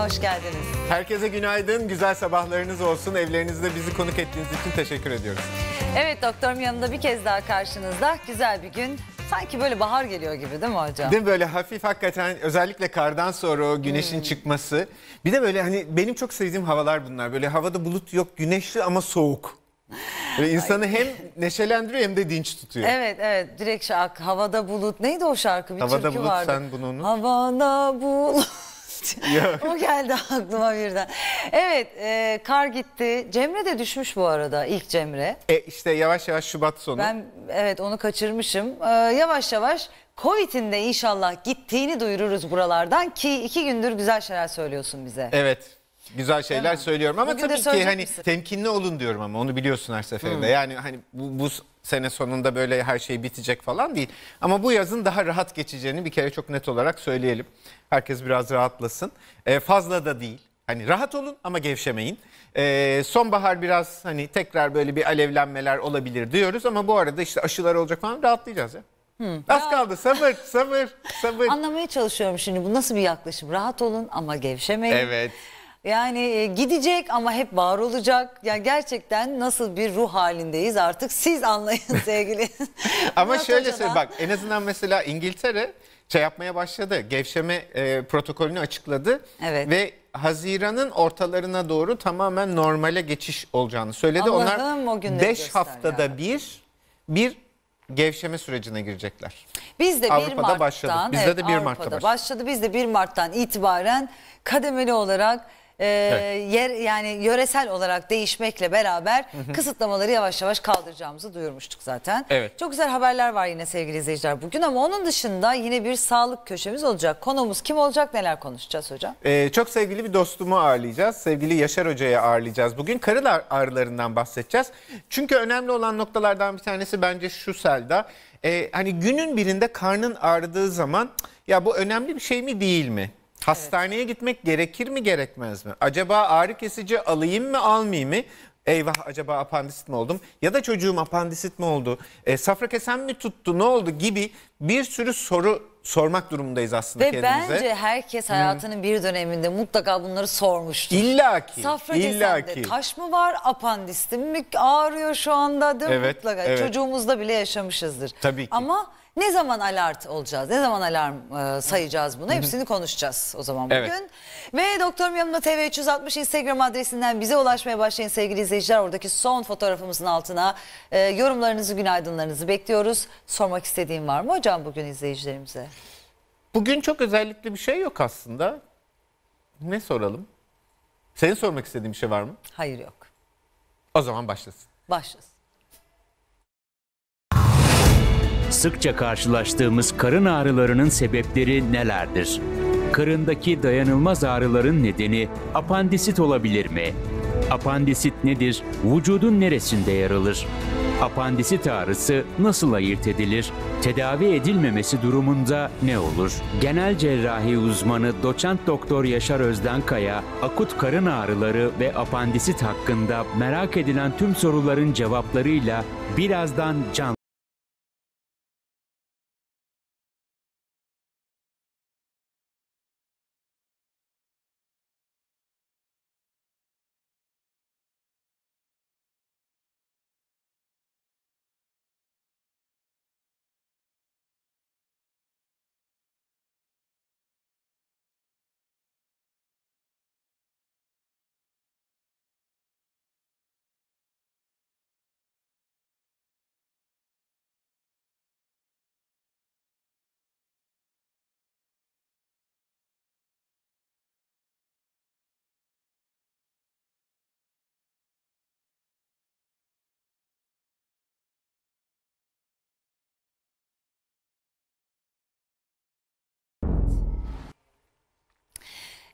yayına hoş geldiniz. Herkese günaydın, güzel sabahlarınız olsun. Evlerinizde bizi konuk ettiğiniz için teşekkür ediyoruz. Evet doktorum yanında bir kez daha karşınızda. Güzel bir gün. Sanki böyle bahar geliyor gibi değil mi hocam? Değil mi? böyle hafif hakikaten özellikle kardan sonra o güneşin hmm. çıkması. Bir de böyle hani benim çok sevdiğim havalar bunlar. Böyle havada bulut yok, güneşli ama soğuk. Böyle insanı hem neşelendiriyor hem de dinç tutuyor. Evet evet direkt şarkı. Havada bulut neydi o şarkı? Bir Havada bulut vardı. sen bunu unut. Havada bulut geçti. o geldi aklıma birden. Evet e, kar gitti. Cemre de düşmüş bu arada ilk Cemre. E işte yavaş yavaş Şubat sonu. Ben evet onu kaçırmışım. E, yavaş yavaş Covid'in de inşallah gittiğini duyururuz buralardan ki iki gündür güzel şeyler söylüyorsun bize. Evet güzel şeyler söylüyorum ama Bugün tabii ki hani misin? temkinli olun diyorum ama onu biliyorsun her seferinde. Yani hani bu, bu sene sonunda böyle her şey bitecek falan değil. Ama bu yazın daha rahat geçeceğini bir kere çok net olarak söyleyelim. Herkes biraz rahatlasın. E, fazla da değil. Hani rahat olun ama gevşemeyin. Ee, sonbahar biraz hani tekrar böyle bir alevlenmeler olabilir diyoruz ama bu arada işte aşılar olacak falan rahatlayacağız ya. Hmm. Az kaldı sabır sabır sabır. Anlamaya çalışıyorum şimdi bu nasıl bir yaklaşım rahat olun ama gevşemeyin. Evet. Yani e, gidecek ama hep var olacak. Yani gerçekten nasıl bir ruh halindeyiz artık siz anlayın sevgili. ama şöyle söyle bak en azından mesela İngiltere şey yapmaya başladı. Gevşeme e, protokolünü açıkladı. Evet. Ve Haziran'ın ortalarına doğru tamamen normale geçiş olacağını söyledi. Allah'ım Onlar 5 haftada ya. bir bir gevşeme sürecine girecekler. Biz de Avrupa'da Mart'tan başladı. Bizde evet, de 1 Mart'ta başladı. başladı. Biz de 1 Mart'tan itibaren kademeli olarak e, evet. yer yani yöresel olarak değişmekle beraber hı hı. kısıtlamaları yavaş yavaş kaldıracağımızı duyurmuştuk zaten. Evet. Çok güzel haberler var yine sevgili izleyiciler bugün ama onun dışında yine bir sağlık köşemiz olacak. Konumuz kim olacak neler konuşacağız hocam? Ee, çok sevgili bir dostumu ağırlayacağız. Sevgili Yaşar Hoca'yı ağırlayacağız. Bugün karın ağrılarından bahsedeceğiz. Çünkü önemli olan noktalardan bir tanesi bence şu Selda. Ee, hani günün birinde karnın ağrıdığı zaman ya bu önemli bir şey mi değil mi? Hastaneye gitmek gerekir mi gerekmez mi? Acaba ağrı kesici alayım mı almayayım mı? Eyvah acaba apandisit mi oldum? Ya da çocuğum apandisit mi oldu? E, safra kesen mi tuttu? Ne oldu? Gibi bir sürü soru sormak durumundayız aslında Ve kendimize. bence herkes hayatının bir döneminde mutlaka bunları sormuştur. İlla ki. Safra illa kesende taş mı var, apandistim mi ağrıyor şu anda değil mi? Evet, mutlaka? evet. Çocuğumuzda bile yaşamışızdır. Tabii ki. Ama ne zaman alert olacağız? Ne zaman alarm e, sayacağız bunu? Hepsini konuşacağız o zaman bugün. Evet. Ve Doktor Yanımda TV 360 Instagram adresinden bize ulaşmaya başlayın sevgili izleyiciler. Oradaki son fotoğrafımızın altına e, yorumlarınızı, günaydınlarınızı bekliyoruz. Sormak istediğim var mı hocam bugün izleyicilerimize? Bugün çok özellikle bir şey yok aslında. Ne soralım? Senin sormak istediğin bir şey var mı? Hayır yok. O zaman başlasın. Başlasın. Sıkça karşılaştığımız karın ağrılarının sebepleri nelerdir? Karındaki dayanılmaz ağrıların nedeni apandisit olabilir mi? Apandisit nedir? Vücudun neresinde yer alır? Apandisit ağrısı nasıl ayırt edilir? Tedavi edilmemesi durumunda ne olur? Genel cerrahi uzmanı doçent doktor Yaşar Özdenkaya, akut karın ağrıları ve apandisit hakkında merak edilen tüm soruların cevaplarıyla birazdan can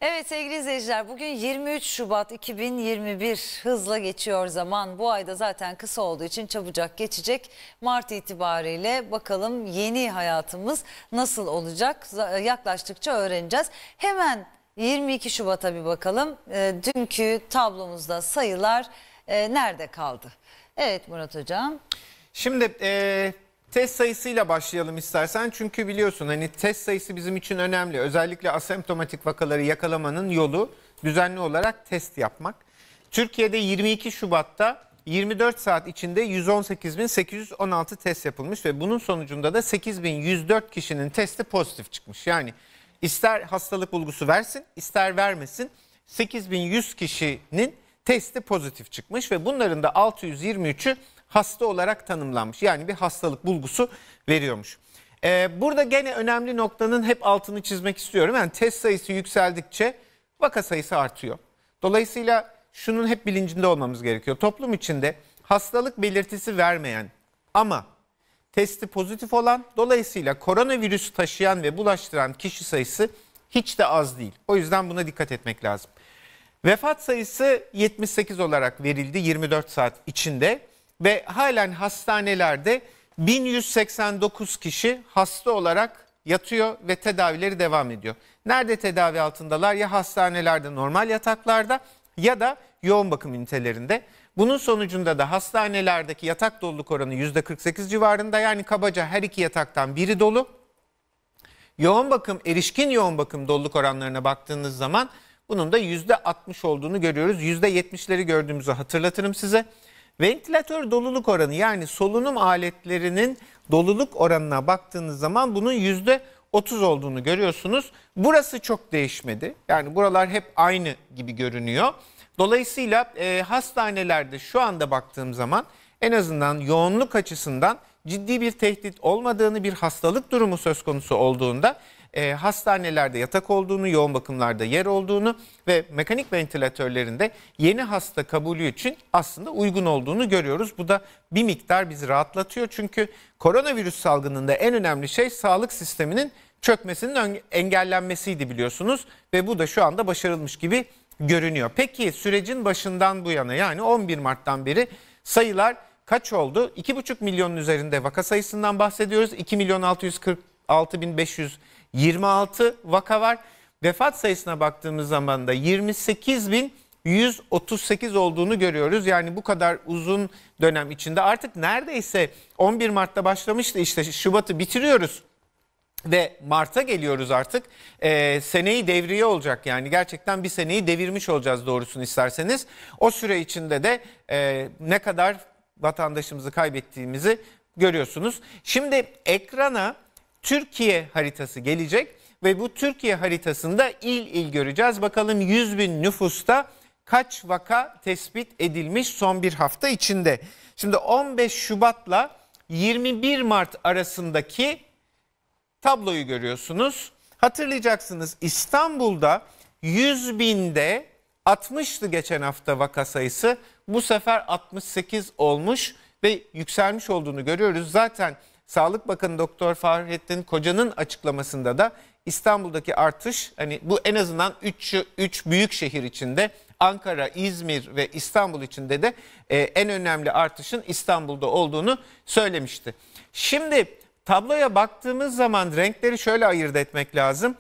Evet sevgili izleyiciler bugün 23 Şubat 2021 hızla geçiyor zaman. Bu ayda zaten kısa olduğu için çabucak geçecek. Mart itibariyle bakalım yeni hayatımız nasıl olacak e, yaklaştıkça öğreneceğiz. Hemen 22 Şubat'a bir bakalım. E, dünkü tablomuzda sayılar e, nerede kaldı? Evet Murat Hocam. Şimdi... E Test sayısıyla başlayalım istersen çünkü biliyorsun hani test sayısı bizim için önemli. Özellikle asemptomatik vakaları yakalamanın yolu düzenli olarak test yapmak. Türkiye'de 22 Şubat'ta 24 saat içinde 118.816 test yapılmış ve bunun sonucunda da 8.104 kişinin testi pozitif çıkmış. Yani ister hastalık bulgusu versin ister vermesin 8100 kişinin testi pozitif çıkmış ve bunların da 623'ü hasta olarak tanımlanmış. Yani bir hastalık bulgusu veriyormuş. Ee, burada gene önemli noktanın hep altını çizmek istiyorum. Yani test sayısı yükseldikçe vaka sayısı artıyor. Dolayısıyla şunun hep bilincinde olmamız gerekiyor. Toplum içinde hastalık belirtisi vermeyen ama testi pozitif olan dolayısıyla koronavirüs taşıyan ve bulaştıran kişi sayısı hiç de az değil. O yüzden buna dikkat etmek lazım. Vefat sayısı 78 olarak verildi 24 saat içinde ve halen hastanelerde 1189 kişi hasta olarak yatıyor ve tedavileri devam ediyor. Nerede tedavi altındalar? Ya hastanelerde normal yataklarda ya da yoğun bakım ünitelerinde. Bunun sonucunda da hastanelerdeki yatak doluluk oranı %48 civarında yani kabaca her iki yataktan biri dolu. Yoğun bakım, erişkin yoğun bakım doluluk oranlarına baktığınız zaman bunun da %60 olduğunu görüyoruz. %70'leri gördüğümüzü hatırlatırım size. Ventilatör doluluk oranı yani solunum aletlerinin doluluk oranına baktığınız zaman bunun yüzde 30 olduğunu görüyorsunuz. Burası çok değişmedi. Yani buralar hep aynı gibi görünüyor. Dolayısıyla e, hastanelerde şu anda baktığım zaman en azından yoğunluk açısından ciddi bir tehdit olmadığını bir hastalık durumu söz konusu olduğunda e, hastanelerde yatak olduğunu, yoğun bakımlarda yer olduğunu ve mekanik ventilatörlerinde yeni hasta kabulü için aslında uygun olduğunu görüyoruz. Bu da bir miktar bizi rahatlatıyor. Çünkü koronavirüs salgınında en önemli şey sağlık sisteminin çökmesinin engellenmesiydi biliyorsunuz ve bu da şu anda başarılmış gibi görünüyor. Peki sürecin başından bu yana yani 11 Mart'tan beri sayılar kaç oldu? 2,5 milyonun üzerinde vaka sayısından bahsediyoruz. 2 milyon 646 bin 500 26 vaka var. Vefat sayısına baktığımız zaman da 28.138 olduğunu görüyoruz. Yani bu kadar uzun dönem içinde artık neredeyse 11 Mart'ta başlamıştı işte Şubat'ı bitiriyoruz ve Mart'a geliyoruz artık. E, seneyi devriye olacak yani gerçekten bir seneyi devirmiş olacağız doğrusunu isterseniz. O süre içinde de e, ne kadar vatandaşımızı kaybettiğimizi görüyorsunuz. Şimdi ekrana Türkiye haritası gelecek ve bu Türkiye haritasında il il göreceğiz. Bakalım 100 bin nüfusta kaç vaka tespit edilmiş son bir hafta içinde. Şimdi 15 Şubat'la 21 Mart arasındaki tabloyu görüyorsunuz. Hatırlayacaksınız İstanbul'da 100 binde 60'tı geçen hafta vaka sayısı. Bu sefer 68 olmuş ve yükselmiş olduğunu görüyoruz. Zaten Sağlık Bakanı Doktor Fahrettin Koca'nın açıklamasında da İstanbul'daki artış hani bu en azından 3 3 büyük şehir içinde Ankara, İzmir ve İstanbul içinde de e, en önemli artışın İstanbul'da olduğunu söylemişti. Şimdi tabloya baktığımız zaman renkleri şöyle ayırt etmek lazım.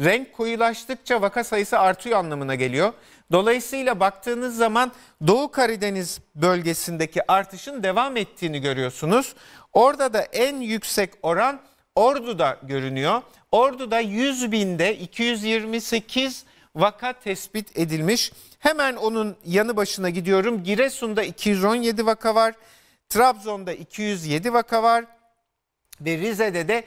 Renk koyulaştıkça vaka sayısı artıyor anlamına geliyor. Dolayısıyla baktığınız zaman Doğu Karadeniz bölgesindeki artışın devam ettiğini görüyorsunuz. Orada da en yüksek oran Ordu'da görünüyor. Ordu'da 100 binde 228 vaka tespit edilmiş. Hemen onun yanı başına gidiyorum. Giresun'da 217 vaka var. Trabzon'da 207 vaka var. Ve Rize'de de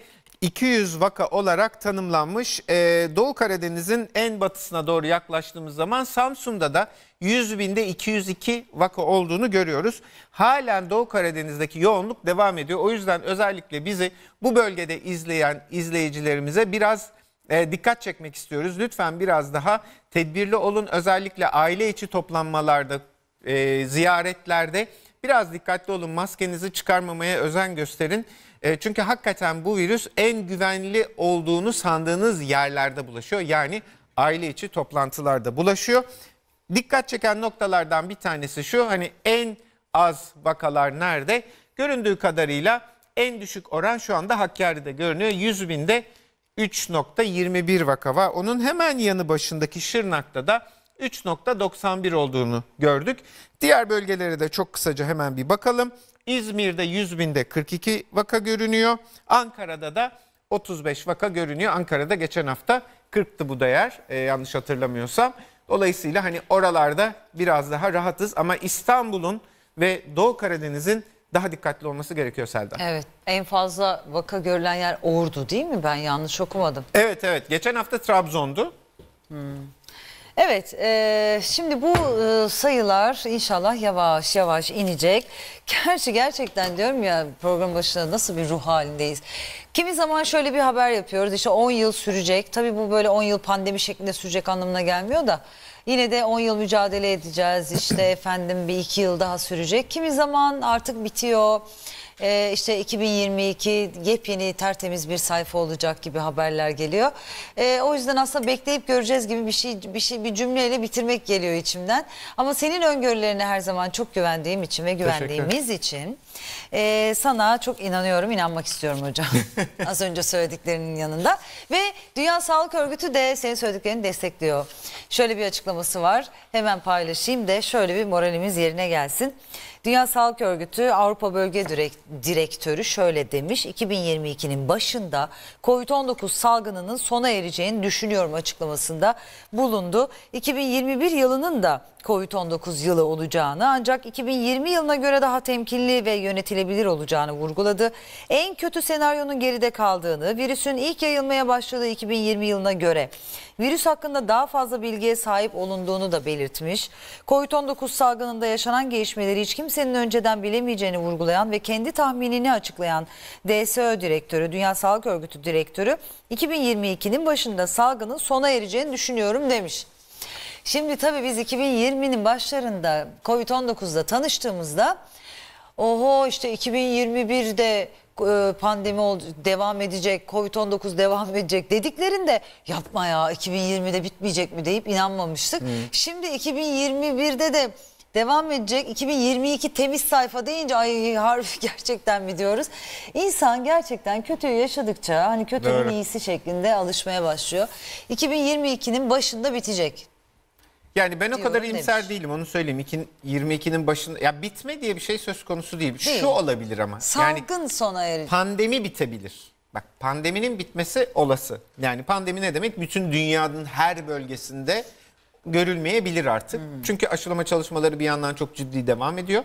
200 vaka olarak tanımlanmış. Ee, Doğu Karadeniz'in en batısına doğru yaklaştığımız zaman Samsun'da da 100 binde 202 vaka olduğunu görüyoruz. Halen Doğu Karadeniz'deki yoğunluk devam ediyor. O yüzden özellikle bizi bu bölgede izleyen izleyicilerimize biraz e, dikkat çekmek istiyoruz. Lütfen biraz daha tedbirli olun. Özellikle aile içi toplanmalarda, e, ziyaretlerde biraz dikkatli olun. Maskenizi çıkarmamaya özen gösterin. E, çünkü hakikaten bu virüs en güvenli olduğunu sandığınız yerlerde bulaşıyor. Yani aile içi toplantılarda bulaşıyor. Dikkat çeken noktalardan bir tanesi şu hani en az vakalar nerede? Göründüğü kadarıyla en düşük oran şu anda Hakkari'de görünüyor. 100 binde 3.21 vaka var. Onun hemen yanı başındaki Şırnak'ta da 3.91 olduğunu gördük. Diğer bölgelere de çok kısaca hemen bir bakalım. İzmir'de 100 binde 42 vaka görünüyor. Ankara'da da 35 vaka görünüyor. Ankara'da geçen hafta 40'tı bu değer e, yanlış hatırlamıyorsam. Dolayısıyla hani oralarda biraz daha rahatız ama İstanbul'un ve Doğu Karadeniz'in daha dikkatli olması gerekiyor Selda. Evet en fazla vaka görülen yer Ordu değil mi? Ben yanlış okumadım. Evet evet geçen hafta Trabzon'du. Hmm. Evet, e, şimdi bu e, sayılar inşallah yavaş yavaş inecek. Gerçi gerçekten diyorum ya program başında nasıl bir ruh halindeyiz. Kimi zaman şöyle bir haber yapıyoruz işte 10 yıl sürecek. Tabii bu böyle 10 yıl pandemi şeklinde sürecek anlamına gelmiyor da. Yine de 10 yıl mücadele edeceğiz işte efendim bir 2 yıl daha sürecek. Kimi zaman artık bitiyor e, işte 2022 yepyeni tertemiz bir sayfa olacak gibi haberler geliyor. E, o yüzden aslında bekleyip göreceğiz gibi bir şey bir şey bir cümleyle bitirmek geliyor içimden. Ama senin öngörülerine her zaman çok güvendiğim için ve güvendiğimiz için e, sana çok inanıyorum, inanmak istiyorum hocam. Az önce söylediklerinin yanında ve Dünya Sağlık Örgütü de senin söylediklerini destekliyor. Şöyle bir açıklaması var. Hemen paylaşayım da şöyle bir moralimiz yerine gelsin. Dünya Sağlık Örgütü Avrupa Bölge Direktörü şöyle demiş. 2022'nin başında COVID-19 salgınının sona ereceğini düşünüyorum açıklamasında bulundu. 2021 yılının da COVID-19 yılı olacağını ancak 2020 yılına göre daha temkinli ve yönetilebilir olacağını vurguladı. En kötü senaryonun geride kaldığını, virüsün ilk yayılmaya başladığı 2020 yılına göre virüs hakkında daha fazla bilgiye sahip olunduğunu da belirtmiş. COVID-19 salgınında yaşanan gelişmeleri hiç kimse kimsenin önceden bilemeyeceğini vurgulayan ve kendi tahminini açıklayan DSÖ Direktörü, Dünya Sağlık Örgütü Direktörü 2022'nin başında salgının sona ereceğini düşünüyorum demiş. Şimdi tabii biz 2020'nin başlarında Covid-19'da tanıştığımızda oho işte 2021'de e, pandemi oldu, devam edecek, Covid-19 devam edecek dediklerinde yapma ya 2020'de bitmeyecek mi deyip inanmamıştık. Hmm. Şimdi 2021'de de devam edecek. 2022 temiz sayfa deyince ay harfi gerçekten mi diyoruz. İnsan gerçekten kötüyü yaşadıkça hani kötünün Doğru. iyisi şeklinde alışmaya başlıyor. 2022'nin başında bitecek. Yani ben o kadar iyimser demiş. Şey. değilim onu söyleyeyim. 22'nin başında ya bitme diye bir şey söz konusu değil. değil. Şu olabilir ama. Salgın yani, sona erir. Pandemi bitebilir. Bak pandeminin bitmesi olası. Yani pandemi ne demek? Bütün dünyanın her bölgesinde görülmeyebilir artık. Hmm. Çünkü aşılama çalışmaları bir yandan çok ciddi devam ediyor.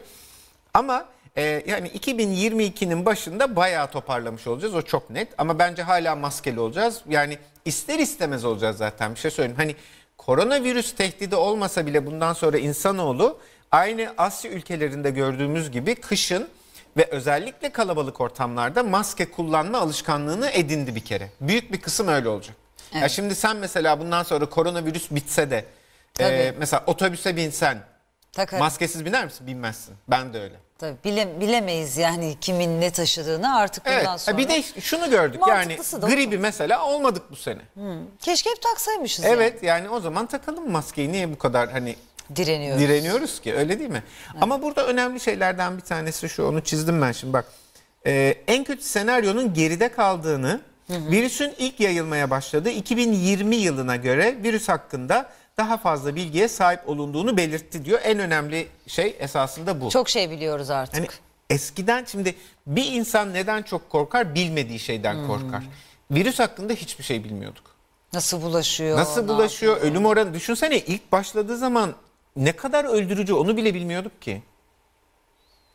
Ama e, yani 2022'nin başında bayağı toparlamış olacağız o çok net. Ama bence hala maskeli olacağız. Yani ister istemez olacağız zaten bir şey söyleyeyim. Hani koronavirüs tehdidi olmasa bile bundan sonra insanoğlu aynı Asya ülkelerinde gördüğümüz gibi kışın ve özellikle kalabalık ortamlarda maske kullanma alışkanlığını edindi bir kere. Büyük bir kısım öyle olacak. Evet. Ya şimdi sen mesela bundan sonra koronavirüs bitse de ee, Tabii. mesela otobüse binsen Takarım. maskesiz biner misin? Binmezsin. Ben de öyle. Tabii bile, bilemeyiz yani kimin ne taşıdığını artık evet. E, sonra. Bir de şunu gördük yani gribi olur. mesela olmadık bu sene. Hmm. Keşke hep taksaymışız. Evet yani. yani o zaman takalım maskeyi niye bu kadar hani direniyoruz, direniyoruz ki öyle değil mi? Evet. Ama burada önemli şeylerden bir tanesi şu onu çizdim ben şimdi bak. Ee, en kötü senaryonun geride kaldığını Hı hı. Virüsün ilk yayılmaya başladığı 2020 yılına göre virüs hakkında daha fazla bilgiye sahip olunduğunu belirtti diyor. En önemli şey esasında bu. Çok şey biliyoruz artık. Yani eskiden şimdi bir insan neden çok korkar? Bilmediği şeyden hmm. korkar. Virüs hakkında hiçbir şey bilmiyorduk. Nasıl bulaşıyor? Nasıl bulaşıyor? Yapıyor? Ölüm oranı düşünsene ilk başladığı zaman ne kadar öldürücü onu bile bilmiyorduk ki.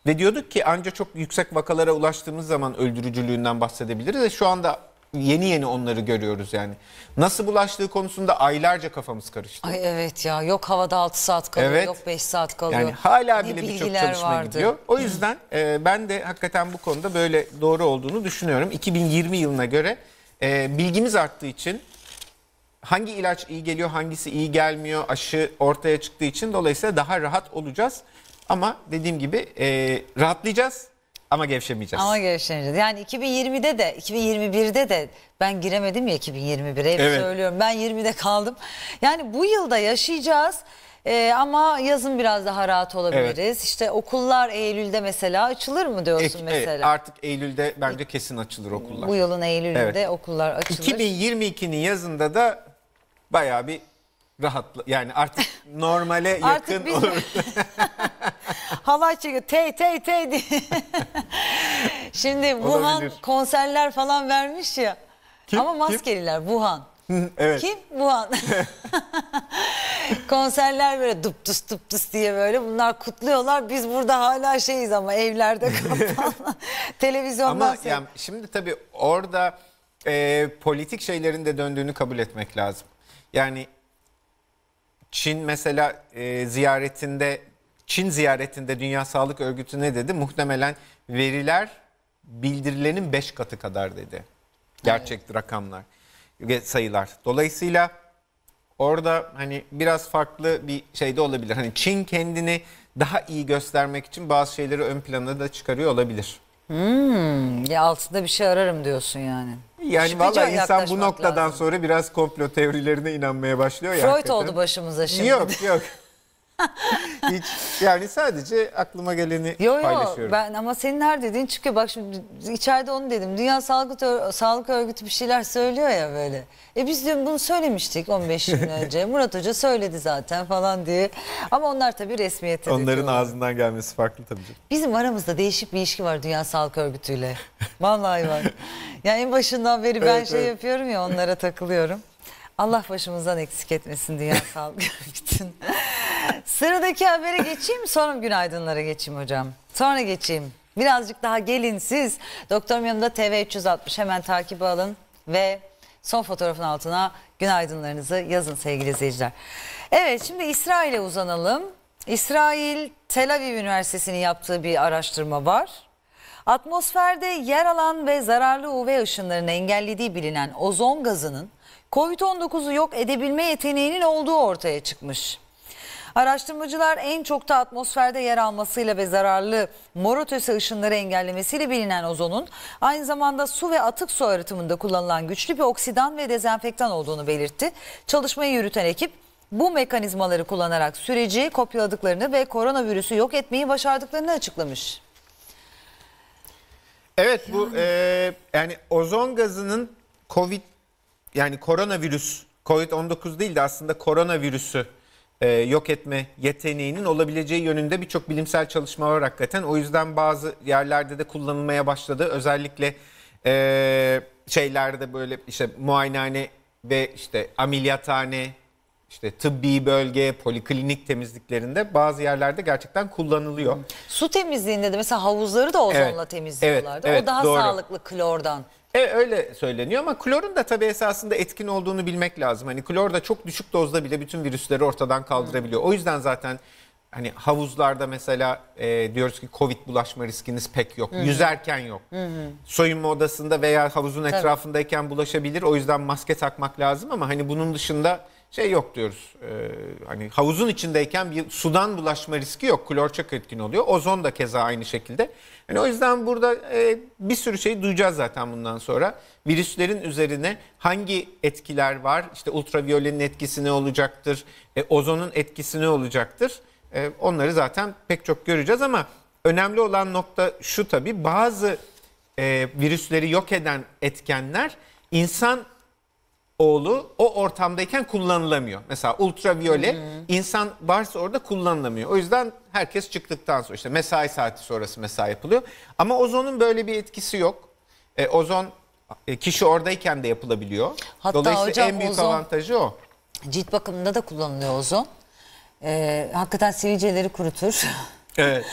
Ve diyorduk ki anca çok yüksek vakalara ulaştığımız zaman öldürücülüğünden bahsedebiliriz. Şu anda yeni yeni onları görüyoruz yani. Nasıl bulaştığı konusunda aylarca kafamız karıştı. Ay evet ya yok havada 6 saat kalıyor evet. yok 5 saat kalıyor. Yani hala ne bile birçok çalışma vardı. gidiyor. O yüzden e, ben de hakikaten bu konuda böyle doğru olduğunu düşünüyorum. 2020 yılına göre e, bilgimiz arttığı için hangi ilaç iyi geliyor hangisi iyi gelmiyor aşı ortaya çıktığı için dolayısıyla daha rahat olacağız. Ama dediğim gibi e, rahatlayacağız ama gevşemeyeceğiz. Ama gevşemeyeceğiz. Yani 2020'de de 2021'de de ben giremedim ya 2021'e evet. söylüyorum. Ben 20'de kaldım. Yani bu yılda yaşayacağız. Ee, ama yazın biraz daha rahat olabiliriz. Evet. İşte okullar Eylül'de mesela açılır mı diyorsun Ek, e, mesela? Evet, artık Eylül'de bence kesin açılır okullar. Bu yılın Eylül'de evet. okullar açılır. 2022'nin yazında da bayağı bir rahatla yani artık normale yakın artık olur. halay çekiyor. Tey tey tey diye. Şimdi Wuhan Olabilir. konserler falan vermiş ya. Kim? Ama maskeliler Kim? Wuhan. evet. Kim? Wuhan. Konserler böyle dup dus dup dus diye böyle bunlar kutluyorlar. Biz burada hala şeyiz ama evlerde kapalı. Televizyon. Ama yani şimdi tabii orada e, politik şeylerin de döndüğünü kabul etmek lazım. Yani Çin mesela e, ziyaretinde Çin ziyaretinde Dünya Sağlık Örgütü ne dedi? Muhtemelen veriler bildirilenin 5 katı kadar dedi. Gerçek evet. rakamlar, sayılar. Dolayısıyla orada hani biraz farklı bir şey de olabilir. Hani Çin kendini daha iyi göstermek için bazı şeyleri ön plana da çıkarıyor olabilir. Hmm, ya altında bir şey ararım diyorsun yani. Yani Şüpheci valla insan bu noktadan lazım. sonra biraz komplo teorilerine inanmaya başlıyor ya. Freud hakikaten. oldu başımıza şimdi. Yok yok. Hiç yani sadece aklıma geleni yo, yo, paylaşıyorum. Ben ama senin her dediğin çıkıyor. Bak şimdi içeride onu dedim. Dünya Sağlık, Sağlık Örgütü bir şeyler söylüyor ya böyle. E biz dün bunu söylemiştik 15 gün önce. Murat Hoca söyledi zaten falan diye. Ama onlar tabii resmiyete Onların döküyorlar. ağzından gelmesi farklı tabii. Canım. Bizim aramızda değişik bir ilişki var Dünya Sağlık Örgütü ile. Vallahi var. Yani en başından beri ben şey evet, şey evet. yapıyorum ya onlara takılıyorum. Allah başımızdan eksik etmesin diye Sağlık Örgütü'nün. Sıradaki habere geçeyim sonra günaydınlara geçeyim hocam. Sonra geçeyim. Birazcık daha gelin siz. Doktorum yanımda TV360 hemen takip alın ve son fotoğrafın altına günaydınlarınızı yazın sevgili izleyiciler. Evet şimdi İsrail'e uzanalım. İsrail Tel Aviv Üniversitesi'nin yaptığı bir araştırma var. Atmosferde yer alan ve zararlı UV ışınlarını engellediği bilinen ozon gazının COVID-19'u yok edebilme yeteneğinin olduğu ortaya çıkmış. Araştırmacılar en çok da atmosferde yer almasıyla ve zararlı mor ışınları engellemesiyle bilinen ozonun aynı zamanda su ve atık su arıtımında kullanılan güçlü bir oksidan ve dezenfektan olduğunu belirtti. Çalışmayı yürüten ekip bu mekanizmaları kullanarak süreci kopyaladıklarını ve koronavirüsü yok etmeyi başardıklarını açıklamış. Evet bu e, yani ozon gazının Covid yani koronavirüs Covid-19 değil de aslında koronavirüsü e, yok etme yeteneğinin olabileceği yönünde birçok bilimsel çalışma var hakikaten. O yüzden bazı yerlerde de kullanılmaya başladı. Özellikle e, şeylerde böyle işte muayenehane ve işte ameliyathane işte tıbbi bölge, poliklinik temizliklerinde bazı yerlerde gerçekten kullanılıyor. Su temizliğinde de mesela havuzları da ozonla evet, temizliyorlar. Evet, evet, o daha doğru. sağlıklı klordan. E, öyle söyleniyor ama klorun da tabii esasında etkin olduğunu bilmek lazım. Hani klor da çok düşük dozda bile bütün virüsleri ortadan kaldırabiliyor. O yüzden zaten hani havuzlarda mesela e, diyoruz ki Covid bulaşma riskiniz pek yok. Hı Yüzerken yok. Hı -hı. Soyunma odasında veya havuzun Tabii. etrafındayken bulaşabilir. O yüzden maske takmak lazım ama hani bunun dışında şey yok diyoruz. E, hani havuzun içindeyken bir sudan bulaşma riski yok. Klor çok etkin oluyor. Ozon da keza aynı şekilde. Yani o yüzden burada e, bir sürü şey duyacağız zaten bundan sonra. Virüslerin üzerine hangi etkiler var? İşte ultraviyolenin etkisi ne olacaktır? E, ozonun etkisi ne olacaktır? E, onları zaten pek çok göreceğiz ama önemli olan nokta şu tabii. Bazı e, virüsleri yok eden etkenler insan oğlu o ortamdayken kullanılamıyor. Mesela ultraviyole hmm. insan varsa orada kullanılamıyor. O yüzden herkes çıktıktan sonra işte mesai saati sonrası mesai yapılıyor. Ama ozonun böyle bir etkisi yok. E, ozon e, kişi oradayken de yapılabiliyor. Hatta Dolayısıyla hocam en büyük ozon- avantajı o. Cilt bakımında da kullanılıyor ozon. Ee, hakikaten sivilceleri kurutur. Evet.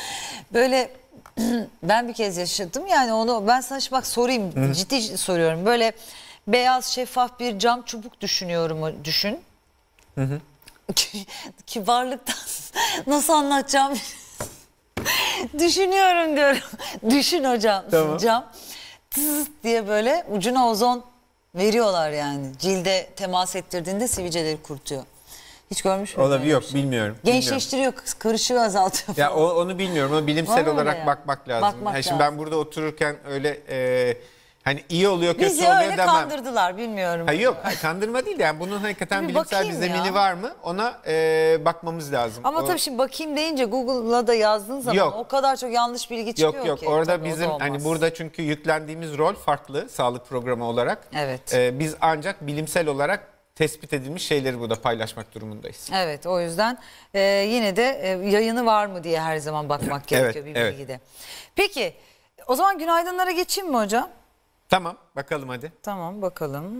Böyle ben bir kez yaşadım yani onu ben sana şimdi bak sorayım ciddi soruyorum. Böyle beyaz şeffaf bir cam çubuk düşünüyorum düşün. Hı hı. Ki varlıktan nasıl anlatacağım düşünüyorum diyorum. Düşün hocam tamam. cam. Tız diye böyle ucuna ozon veriyorlar yani. Cilde temas ettirdiğinde sivilceleri kurtuyor Hiç görmüş müsün? Olabilir yok şey? bilmiyorum. Gençleştiriyor, bilmiyorum. kırışığı azaltıyor. Falan. Ya onu bilmiyorum. ama bilimsel olarak ya? bakmak lazım. Bakmak ha, şimdi lazım. ben burada otururken öyle e, Hani iyi oluyor kötü Bizi oluyor öyle kandırdılar bilmiyorum. Ha, yok hayır, kandırma değil de yani bunun hani hakikaten bir bilimsel bir zemini ya. var mı ona e, bakmamız lazım. Ama o... tabii şimdi bakayım deyince Google'a da yazdığın zaman yok. o kadar çok yanlış bilgi çıkıyor yok, yok. ki. Yok orada tabii bizim hani burada çünkü yüklendiğimiz rol farklı sağlık programı olarak. Evet. E, biz ancak bilimsel olarak tespit edilmiş şeyleri burada paylaşmak durumundayız. Evet o yüzden e, yine de e, yayını var mı diye her zaman bakmak gerekiyor evet, bir bilgide. Evet. Peki o zaman günaydınlara geçeyim mi hocam? Tamam bakalım hadi. Tamam bakalım.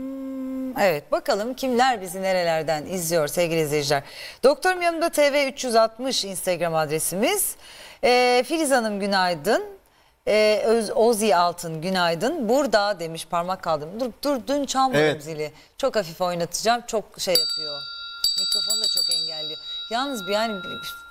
Evet bakalım kimler bizi nerelerden izliyor sevgili izleyiciler. Doktorum yanımda TV360 Instagram adresimiz. Ee, Filiz Hanım günaydın. Ee, Ozi Altın günaydın. Burada demiş parmak kaldım. Dur, dur dün çalmadım evet. zili. Çok hafif oynatacağım. Çok şey yapıyor. Mikrofonu da çok engelliyor. Yalnız bir yani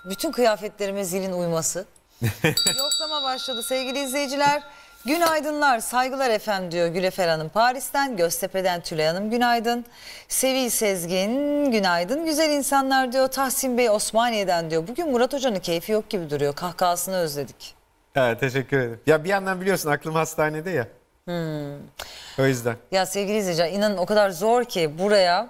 bütün kıyafetlerime zilin uyması. Yoklama başladı sevgili izleyiciler. Günaydınlar, saygılar efendim diyor Gülefer Hanım Paris'ten, Göztepe'den Tülay Hanım günaydın. Sevil Sezgin günaydın, güzel insanlar diyor Tahsin Bey Osmaniye'den diyor. Bugün Murat Hoca'nın keyfi yok gibi duruyor, kahkahasını özledik. Evet, teşekkür ederim. Ya bir yandan biliyorsun aklım hastanede ya. Hmm. O yüzden. Ya sevgili izleyiciler inanın o kadar zor ki buraya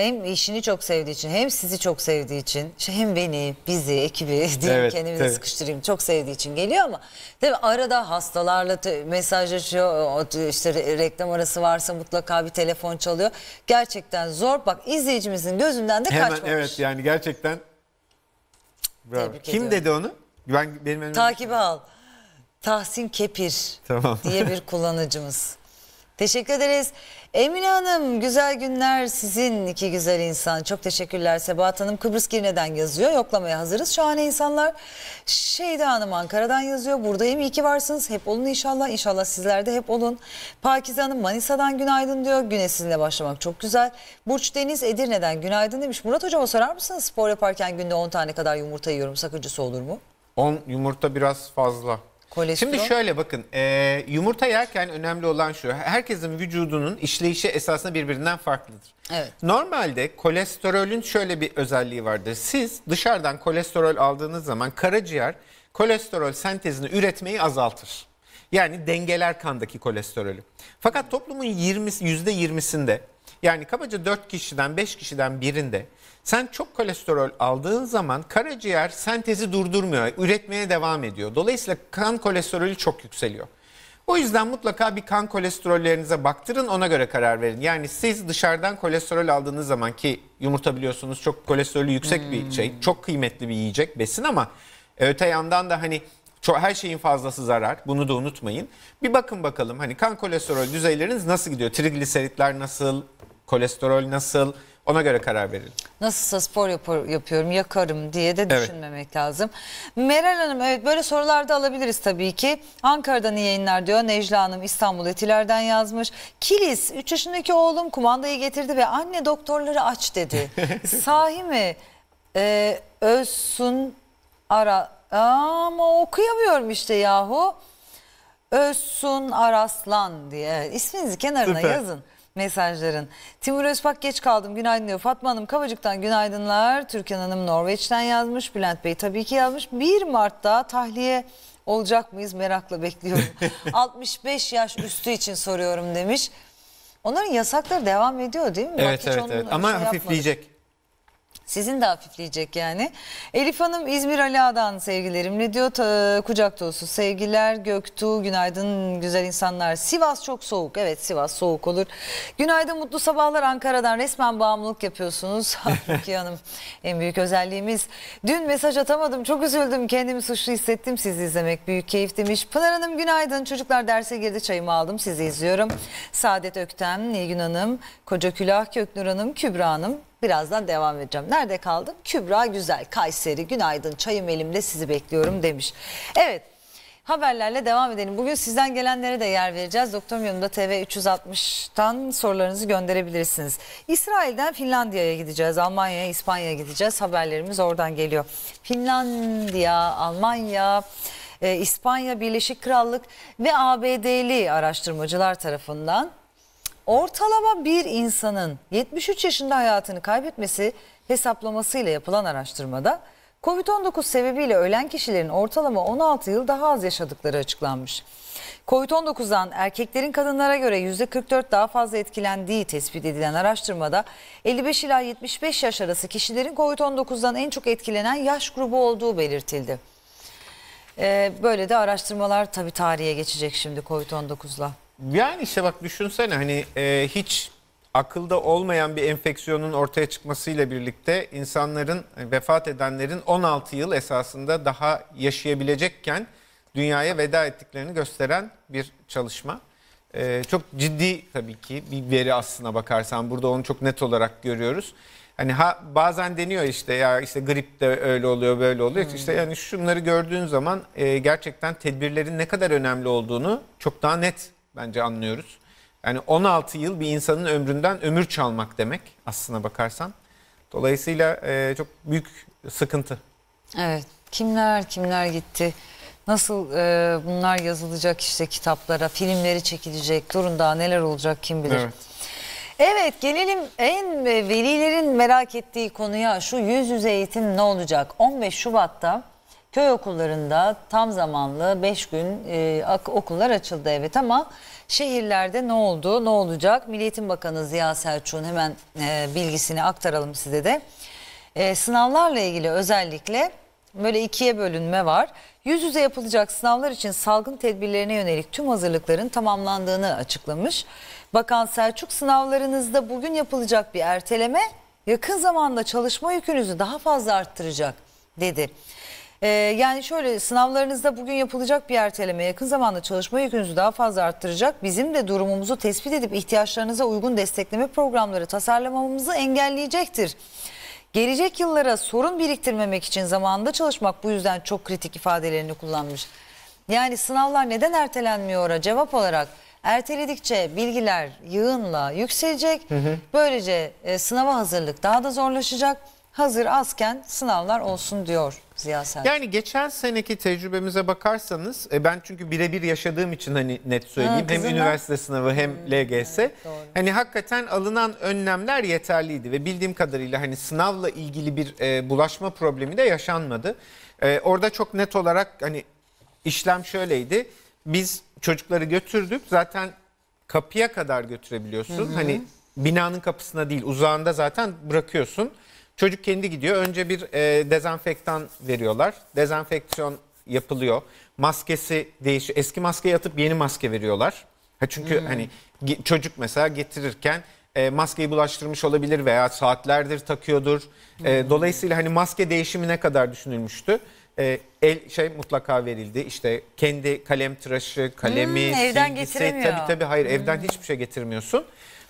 hem işini çok sevdiği için hem sizi çok sevdiği için hem beni, bizi, ekibi diye evet, kendimi evet. sıkıştırayım çok sevdiği için geliyor ama tabii arada hastalarla mesajlaşıyor işte reklam arası varsa mutlaka bir telefon çalıyor. Gerçekten zor bak izleyicimizin gözünden de Hemen, kaçmamış. Evet yani gerçekten Bravo. Kim dedi onu? Ben, benim önümde... Takibi al. Tahsin Kepir tamam. diye bir kullanıcımız. Teşekkür ederiz. Emine Hanım güzel günler sizin iki güzel insan. Çok teşekkürler Sebahat Hanım. Kıbrıs Girne'den yazıyor. Yoklamaya hazırız. Şahane insanlar. Şeyde Hanım Ankara'dan yazıyor. Buradayım iyi ki varsınız. Hep olun inşallah. İnşallah sizler de hep olun. Pakize Hanım Manisa'dan günaydın diyor. Güne sizinle başlamak çok güzel. Burç Deniz Edirne'den günaydın demiş. Murat Hocama sorar mısınız? Spor yaparken günde 10 tane kadar yumurta yiyorum. Sakıncası olur mu? 10 yumurta biraz fazla. Kolesterol. Şimdi şöyle bakın e, yumurta yerken önemli olan şu herkesin vücudunun işleyişi esasında birbirinden farklıdır. Evet. Normalde kolesterolün şöyle bir özelliği vardır. Siz dışarıdan kolesterol aldığınız zaman karaciğer kolesterol sentezini üretmeyi azaltır. Yani dengeler kandaki kolesterolü. Fakat toplumun 20, %20'sinde yani kabaca 4 kişiden 5 kişiden birinde sen çok kolesterol aldığın zaman karaciğer sentezi durdurmuyor, üretmeye devam ediyor. Dolayısıyla kan kolesterolü çok yükseliyor. O yüzden mutlaka bir kan kolesterollerinize baktırın ona göre karar verin. Yani siz dışarıdan kolesterol aldığınız zaman ki yumurta biliyorsunuz çok kolesterolü yüksek hmm. bir şey. Çok kıymetli bir yiyecek besin ama öte yandan da hani çok, her şeyin fazlası zarar. Bunu da unutmayın. Bir bakın bakalım hani kan kolesterol düzeyleriniz nasıl gidiyor? Trigliseritler nasıl? Kolesterol nasıl? Ona göre karar verin. Nasılsa spor yapar, yapıyorum, yakarım diye de düşünmemek evet. lazım. Meral Hanım evet böyle sorularda alabiliriz tabii ki. Ankara'dan iyi yayınlar diyor. Necla Hanım İstanbul Etiler'den yazmış. Kilis 3 yaşındaki oğlum kumandayı getirdi ve anne doktorları aç dedi. Sahi mi? Ee, Özsun Ara... ama okuyamıyorum işte yahu. Özsun Araslan diye. isminizi kenarına Süper. yazın mesajların. Timur Özpak geç kaldım günaydın diyor. Fatma Hanım Kavacık'tan günaydınlar. Türkan Hanım Norveç'ten yazmış. Bülent Bey tabii ki yazmış. 1 Mart'ta tahliye olacak mıyız merakla bekliyorum. 65 yaş üstü için soruyorum demiş. Onların yasakları devam ediyor değil mi? Evet Bak, evet, evet. ama şey hafifleyecek. Yapmadık. Sizin de hafifleyecek yani. Elif Hanım İzmir Ala'dan sevgilerimle diyor. Ta, kucak dolusu sevgiler. Göktuğ günaydın güzel insanlar. Sivas çok soğuk. Evet Sivas soğuk olur. Günaydın mutlu sabahlar Ankara'dan. Resmen bağımlılık yapıyorsunuz. Hakkı Hanım en büyük özelliğimiz. Dün mesaj atamadım. Çok üzüldüm. Kendimi suçlu hissettim sizi izlemek. Büyük keyif demiş. Pınar Hanım günaydın. Çocuklar derse girdi çayımı aldım. Sizi izliyorum. Saadet Öktem, Nilgün Hanım, Koca Külah, Köknur Hanım, Kübra Hanım. Birazdan devam edeceğim. Nerede kaldım? Kübra Güzel, Kayseri, günaydın, çayım elimde sizi bekliyorum demiş. Evet, haberlerle devam edelim. Bugün sizden gelenlere de yer vereceğiz. Doktor Yanımda TV 360'tan sorularınızı gönderebilirsiniz. İsrail'den Finlandiya'ya gideceğiz. Almanya'ya, İspanya'ya gideceğiz. Haberlerimiz oradan geliyor. Finlandiya, Almanya, e, İspanya, Birleşik Krallık ve ABD'li araştırmacılar tarafından Ortalama bir insanın 73 yaşında hayatını kaybetmesi hesaplamasıyla yapılan araştırmada COVID-19 sebebiyle ölen kişilerin ortalama 16 yıl daha az yaşadıkları açıklanmış. Covid-19'dan erkeklerin kadınlara göre %44 daha fazla etkilendiği tespit edilen araştırmada 55 ila 75 yaş arası kişilerin Covid-19'dan en çok etkilenen yaş grubu olduğu belirtildi. Ee, böyle de araştırmalar tabii tarihe geçecek şimdi Covid-19'la. Yani işte bak düşünsene hani e, hiç akılda olmayan bir enfeksiyonun ortaya çıkmasıyla birlikte insanların vefat edenlerin 16 yıl esasında daha yaşayabilecekken dünyaya veda ettiklerini gösteren bir çalışma. Ee, çok ciddi tabii ki bir veri aslına bakarsan burada onu çok net olarak görüyoruz. Hani ha, bazen deniyor işte ya işte grip de öyle oluyor böyle oluyor. Hmm. İşte yani şunları gördüğün zaman e, gerçekten tedbirlerin ne kadar önemli olduğunu çok daha net Bence anlıyoruz. Yani 16 yıl bir insanın ömründen ömür çalmak demek aslına bakarsan. Dolayısıyla e, çok büyük sıkıntı. Evet. Kimler kimler gitti? Nasıl e, bunlar yazılacak işte kitaplara, filmleri çekilecek, durun daha neler olacak kim bilir. Evet. Evet gelelim en velilerin merak ettiği konuya şu yüz yüze eğitim ne olacak? 15 Şubat'ta köy okullarında tam zamanlı 5 gün e, okullar açıldı evet ama şehirlerde ne oldu, ne olacak? Milli Eğitim Bakanı Ziya Selçuk'un hemen e, bilgisini aktaralım size de. E, sınavlarla ilgili özellikle böyle ikiye bölünme var. Yüz yüze yapılacak sınavlar için salgın tedbirlerine yönelik tüm hazırlıkların tamamlandığını açıklamış. Bakan Selçuk sınavlarınızda bugün yapılacak bir erteleme yakın zamanda çalışma yükünüzü daha fazla arttıracak dedi. Ee, yani şöyle sınavlarınızda bugün yapılacak bir erteleme yakın zamanda çalışma yükünüzü daha fazla arttıracak. Bizim de durumumuzu tespit edip ihtiyaçlarınıza uygun destekleme programları tasarlamamızı engelleyecektir. Gelecek yıllara sorun biriktirmemek için zamanında çalışmak bu yüzden çok kritik ifadelerini kullanmış. Yani sınavlar neden ertelenmiyor? Cevap olarak erteledikçe bilgiler yığınla yükselecek. Hı hı. Böylece e, sınava hazırlık daha da zorlaşacak hazır azken sınavlar olsun diyor Ziya Selçuk. Yani geçen seneki tecrübemize bakarsanız e, ben çünkü birebir yaşadığım için hani net söyleyeyim. Ha, hem üniversite sınavı hem hmm, LGS. Evet, hani hakikaten alınan önlemler yeterliydi ve bildiğim kadarıyla hani sınavla ilgili bir e, bulaşma problemi de yaşanmadı. E, orada çok net olarak hani işlem şöyleydi. Biz çocukları götürdük. Zaten kapıya kadar götürebiliyorsun. Hı hı. Hani binanın kapısına değil uzağında zaten bırakıyorsun. Çocuk kendi gidiyor. Önce bir e, dezenfektan veriyorlar. Dezenfeksiyon yapılıyor. Maskesi değişiyor. Eski maskeyi atıp yeni maske veriyorlar. Ha çünkü hmm. hani çocuk mesela getirirken e, maskeyi bulaştırmış olabilir veya saatlerdir takıyordur. E, hmm. Dolayısıyla hani maske değişimi ne kadar düşünülmüştü? E, el şey mutlaka verildi. İşte kendi kalem tıraşı, kalemi, hmm, evden getiremiyor. Tabii tabii hayır hmm. evden hiçbir şey getirmiyorsun.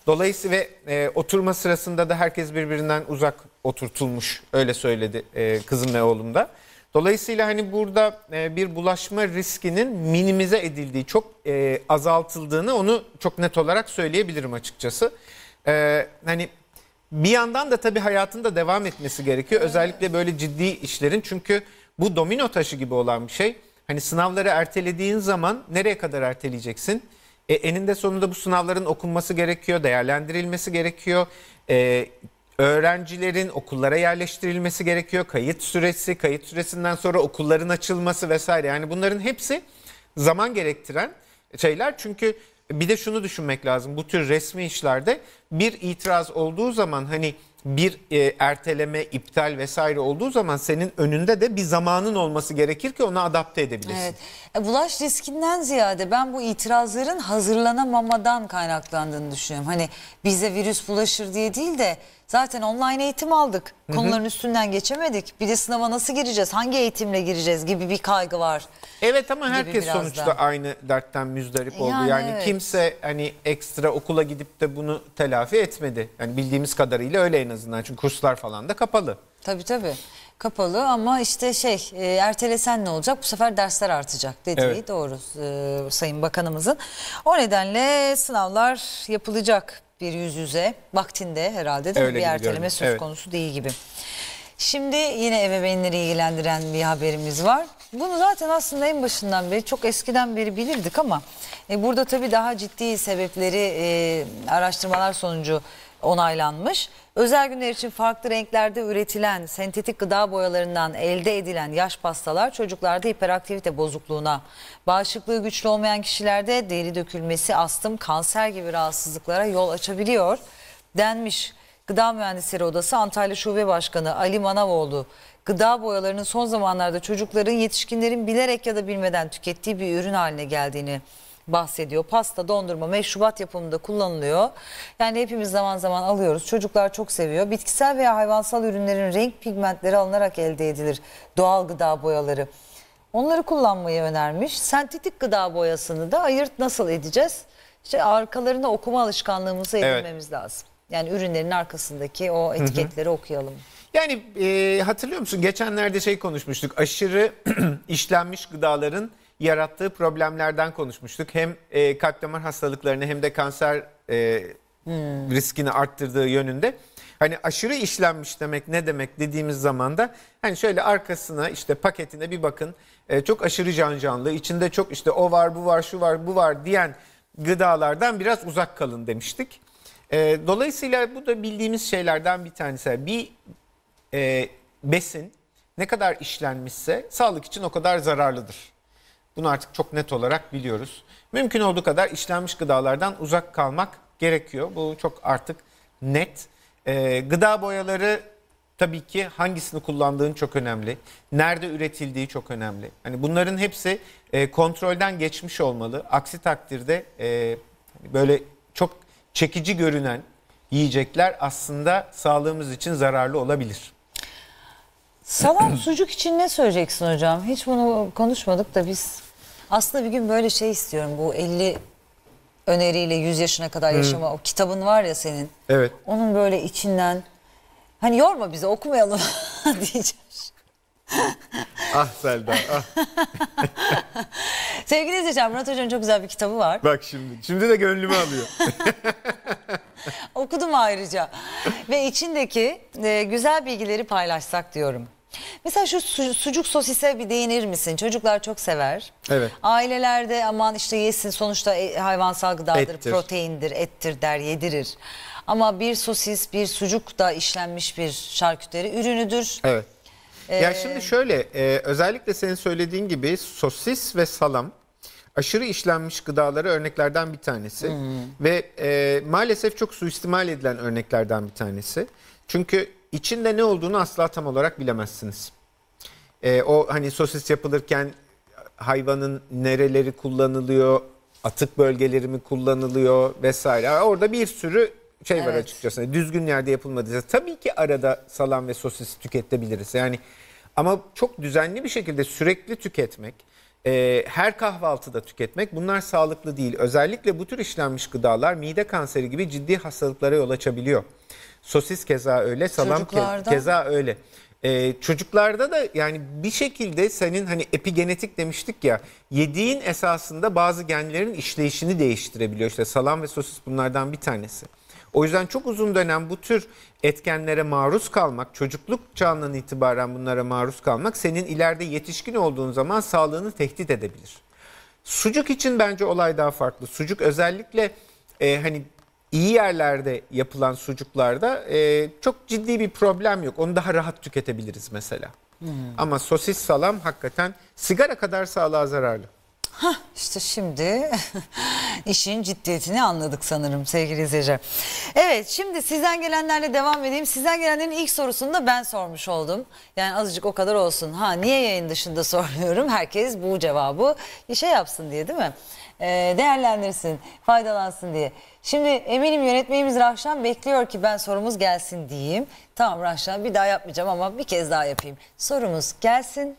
Dolayısıyla ve e, oturma sırasında da herkes birbirinden uzak oturtulmuş. Öyle söyledi e, kızım ve oğlum da. Dolayısıyla hani burada e, bir bulaşma riskinin minimize edildiği, çok e, azaltıldığını onu çok net olarak söyleyebilirim açıkçası. E, hani bir yandan da tabii hayatında devam etmesi gerekiyor. Özellikle böyle ciddi işlerin çünkü bu domino taşı gibi olan bir şey. Hani sınavları ertelediğin zaman nereye kadar erteleyeceksin? E, eninde sonunda bu sınavların okunması gerekiyor, değerlendirilmesi gerekiyor. E, öğrencilerin okullara yerleştirilmesi gerekiyor. Kayıt süresi, kayıt süresinden sonra okulların açılması vesaire. Yani bunların hepsi zaman gerektiren şeyler. Çünkü bir de şunu düşünmek lazım. Bu tür resmi işlerde bir itiraz olduğu zaman hani bir e, erteleme, iptal vesaire olduğu zaman senin önünde de bir zamanın olması gerekir ki ona adapte edebilirsin. Evet. E, bulaş riskinden ziyade ben bu itirazların hazırlanamamadan kaynaklandığını düşünüyorum. Hani bize virüs bulaşır diye değil de Zaten online eğitim aldık. Konuların Hı -hı. üstünden geçemedik. Bir de sınava nasıl gireceğiz, hangi eğitimle gireceğiz gibi bir kaygı var. Evet ama herkes sonuçta da. aynı dertten müzdarip oldu. Yani, yani evet. kimse hani ekstra okula gidip de bunu telafi etmedi. Yani bildiğimiz kadarıyla öyle en azından. Çünkü kurslar falan da kapalı. Tabii tabii. Kapalı ama işte şey e, ertelesen ne olacak? Bu sefer dersler artacak dediği evet. doğru e, Sayın Bakanımızın. O nedenle sınavlar yapılacak bir yüz yüze vaktinde herhalde değil bir erteleme söz evet. konusu değil gibi. Şimdi yine ebeveynleri ilgilendiren bir haberimiz var. Bunu zaten aslında en başından beri çok eskiden beri bilirdik ama e, burada tabii daha ciddi sebepleri e, araştırmalar sonucu onaylanmış. Özel günler için farklı renklerde üretilen sentetik gıda boyalarından elde edilen yaş pastalar çocuklarda hiperaktivite bozukluğuna, bağışıklığı güçlü olmayan kişilerde deri dökülmesi, astım, kanser gibi rahatsızlıklara yol açabiliyor denmiş. Gıda Mühendisleri Odası Antalya Şube Başkanı Ali Manavoğlu gıda boyalarının son zamanlarda çocukların yetişkinlerin bilerek ya da bilmeden tükettiği bir ürün haline geldiğini bahsediyor. Pasta, dondurma, meşrubat yapımında kullanılıyor. Yani hepimiz zaman zaman alıyoruz. Çocuklar çok seviyor. Bitkisel veya hayvansal ürünlerin renk pigmentleri alınarak elde edilir. Doğal gıda boyaları. Onları kullanmayı önermiş. Sentetik gıda boyasını da ayırt nasıl edeceğiz? İşte arkalarına okuma alışkanlığımızı edinmemiz evet. lazım. Yani ürünlerin arkasındaki o etiketleri hı hı. okuyalım. Yani e, hatırlıyor musun? Geçenlerde şey konuşmuştuk. Aşırı işlenmiş gıdaların yarattığı problemlerden konuşmuştuk. Hem e, kalp damar hastalıklarını hem de kanser e, hmm. riskini arttırdığı yönünde. Hani aşırı işlenmiş demek ne demek dediğimiz zaman da hani şöyle arkasına işte paketine bir bakın. E, çok aşırı can canlı, içinde çok işte o var, bu var, şu var, bu var diyen gıdalardan biraz uzak kalın demiştik. E, dolayısıyla bu da bildiğimiz şeylerden bir tanesi. Bir e, besin ne kadar işlenmişse sağlık için o kadar zararlıdır. Bunu artık çok net olarak biliyoruz. Mümkün olduğu kadar işlenmiş gıdalardan uzak kalmak gerekiyor. Bu çok artık net. Ee, gıda boyaları tabii ki hangisini kullandığın çok önemli. Nerede üretildiği çok önemli. Hani bunların hepsi e, kontrolden geçmiş olmalı. Aksi takdirde e, hani böyle çok çekici görünen yiyecekler aslında sağlığımız için zararlı olabilir. Salam sucuk için ne söyleyeceksin hocam? Hiç bunu konuşmadık da biz aslında bir gün böyle şey istiyorum bu 50 öneriyle 100 yaşına kadar hmm. yaşama Hı. o kitabın var ya senin. Evet. Onun böyle içinden hani yorma bizi okumayalım diyeceğiz. ah Selda ah. Sevgili izleyiciler Murat Hoca'nın çok güzel bir kitabı var. Bak şimdi. Şimdi de gönlümü alıyor. Okudum ayrıca. Ve içindeki e, güzel bilgileri paylaşsak diyorum. Mesela şu sucuk sosise bir değinir misin? Çocuklar çok sever. Evet. Ailelerde aman işte yesin sonuçta e, hayvansal gıdadır, Ettir. proteindir, ettir der, yedirir. Ama bir sosis, bir sucuk da işlenmiş bir şarküteri ürünüdür. Evet. Ya ee, şimdi şöyle e, özellikle senin söylediğin gibi sosis ve salam aşırı işlenmiş gıdaları örneklerden bir tanesi. Hmm. Ve e, maalesef çok suistimal edilen örneklerden bir tanesi. Çünkü İçinde ne olduğunu asla tam olarak bilemezsiniz. E, o hani sosis yapılırken hayvanın nereleri kullanılıyor, atık bölgeleri mi kullanılıyor vesaire. Orada bir sürü şey evet. var açıkçası. Hani düzgün yerde yapılmadıysa tabii ki arada salam ve sosis tüketebiliriz. Yani ama çok düzenli bir şekilde sürekli tüketmek, e, her kahvaltıda tüketmek bunlar sağlıklı değil. Özellikle bu tür işlenmiş gıdalar mide kanseri gibi ciddi hastalıklara yol açabiliyor. Sosis keza öyle, salam Çocuklarda- keza öyle. Ee, çocuklarda da yani bir şekilde senin hani epigenetik demiştik ya yediğin esasında bazı genlerin işleyişini değiştirebiliyor. İşte salam ve sosis bunlardan bir tanesi. O yüzden çok uzun dönem bu tür etkenlere maruz kalmak, çocukluk çağından itibaren bunlara maruz kalmak senin ileride yetişkin olduğun zaman sağlığını tehdit edebilir. Sucuk için bence olay daha farklı. Sucuk özellikle e, hani iyi yerlerde yapılan sucuklarda e, çok ciddi bir problem yok. Onu daha rahat tüketebiliriz mesela. Hmm. Ama sosis salam hakikaten sigara kadar sağlığa zararlı. Hah, işte şimdi işin ciddiyetini anladık sanırım sevgili izleyiciler. Evet şimdi sizden gelenlerle devam edeyim. Sizden gelenlerin ilk sorusunu da ben sormuş oldum. Yani azıcık o kadar olsun. Ha niye yayın dışında soruyorum? Herkes bu cevabı işe yapsın diye değil mi? E, değerlendirsin, faydalansın diye. Şimdi eminim yönetmenimiz Rahşan bekliyor ki ben sorumuz gelsin diyeyim. Tamam Rahşan bir daha yapmayacağım ama bir kez daha yapayım. Sorumuz gelsin.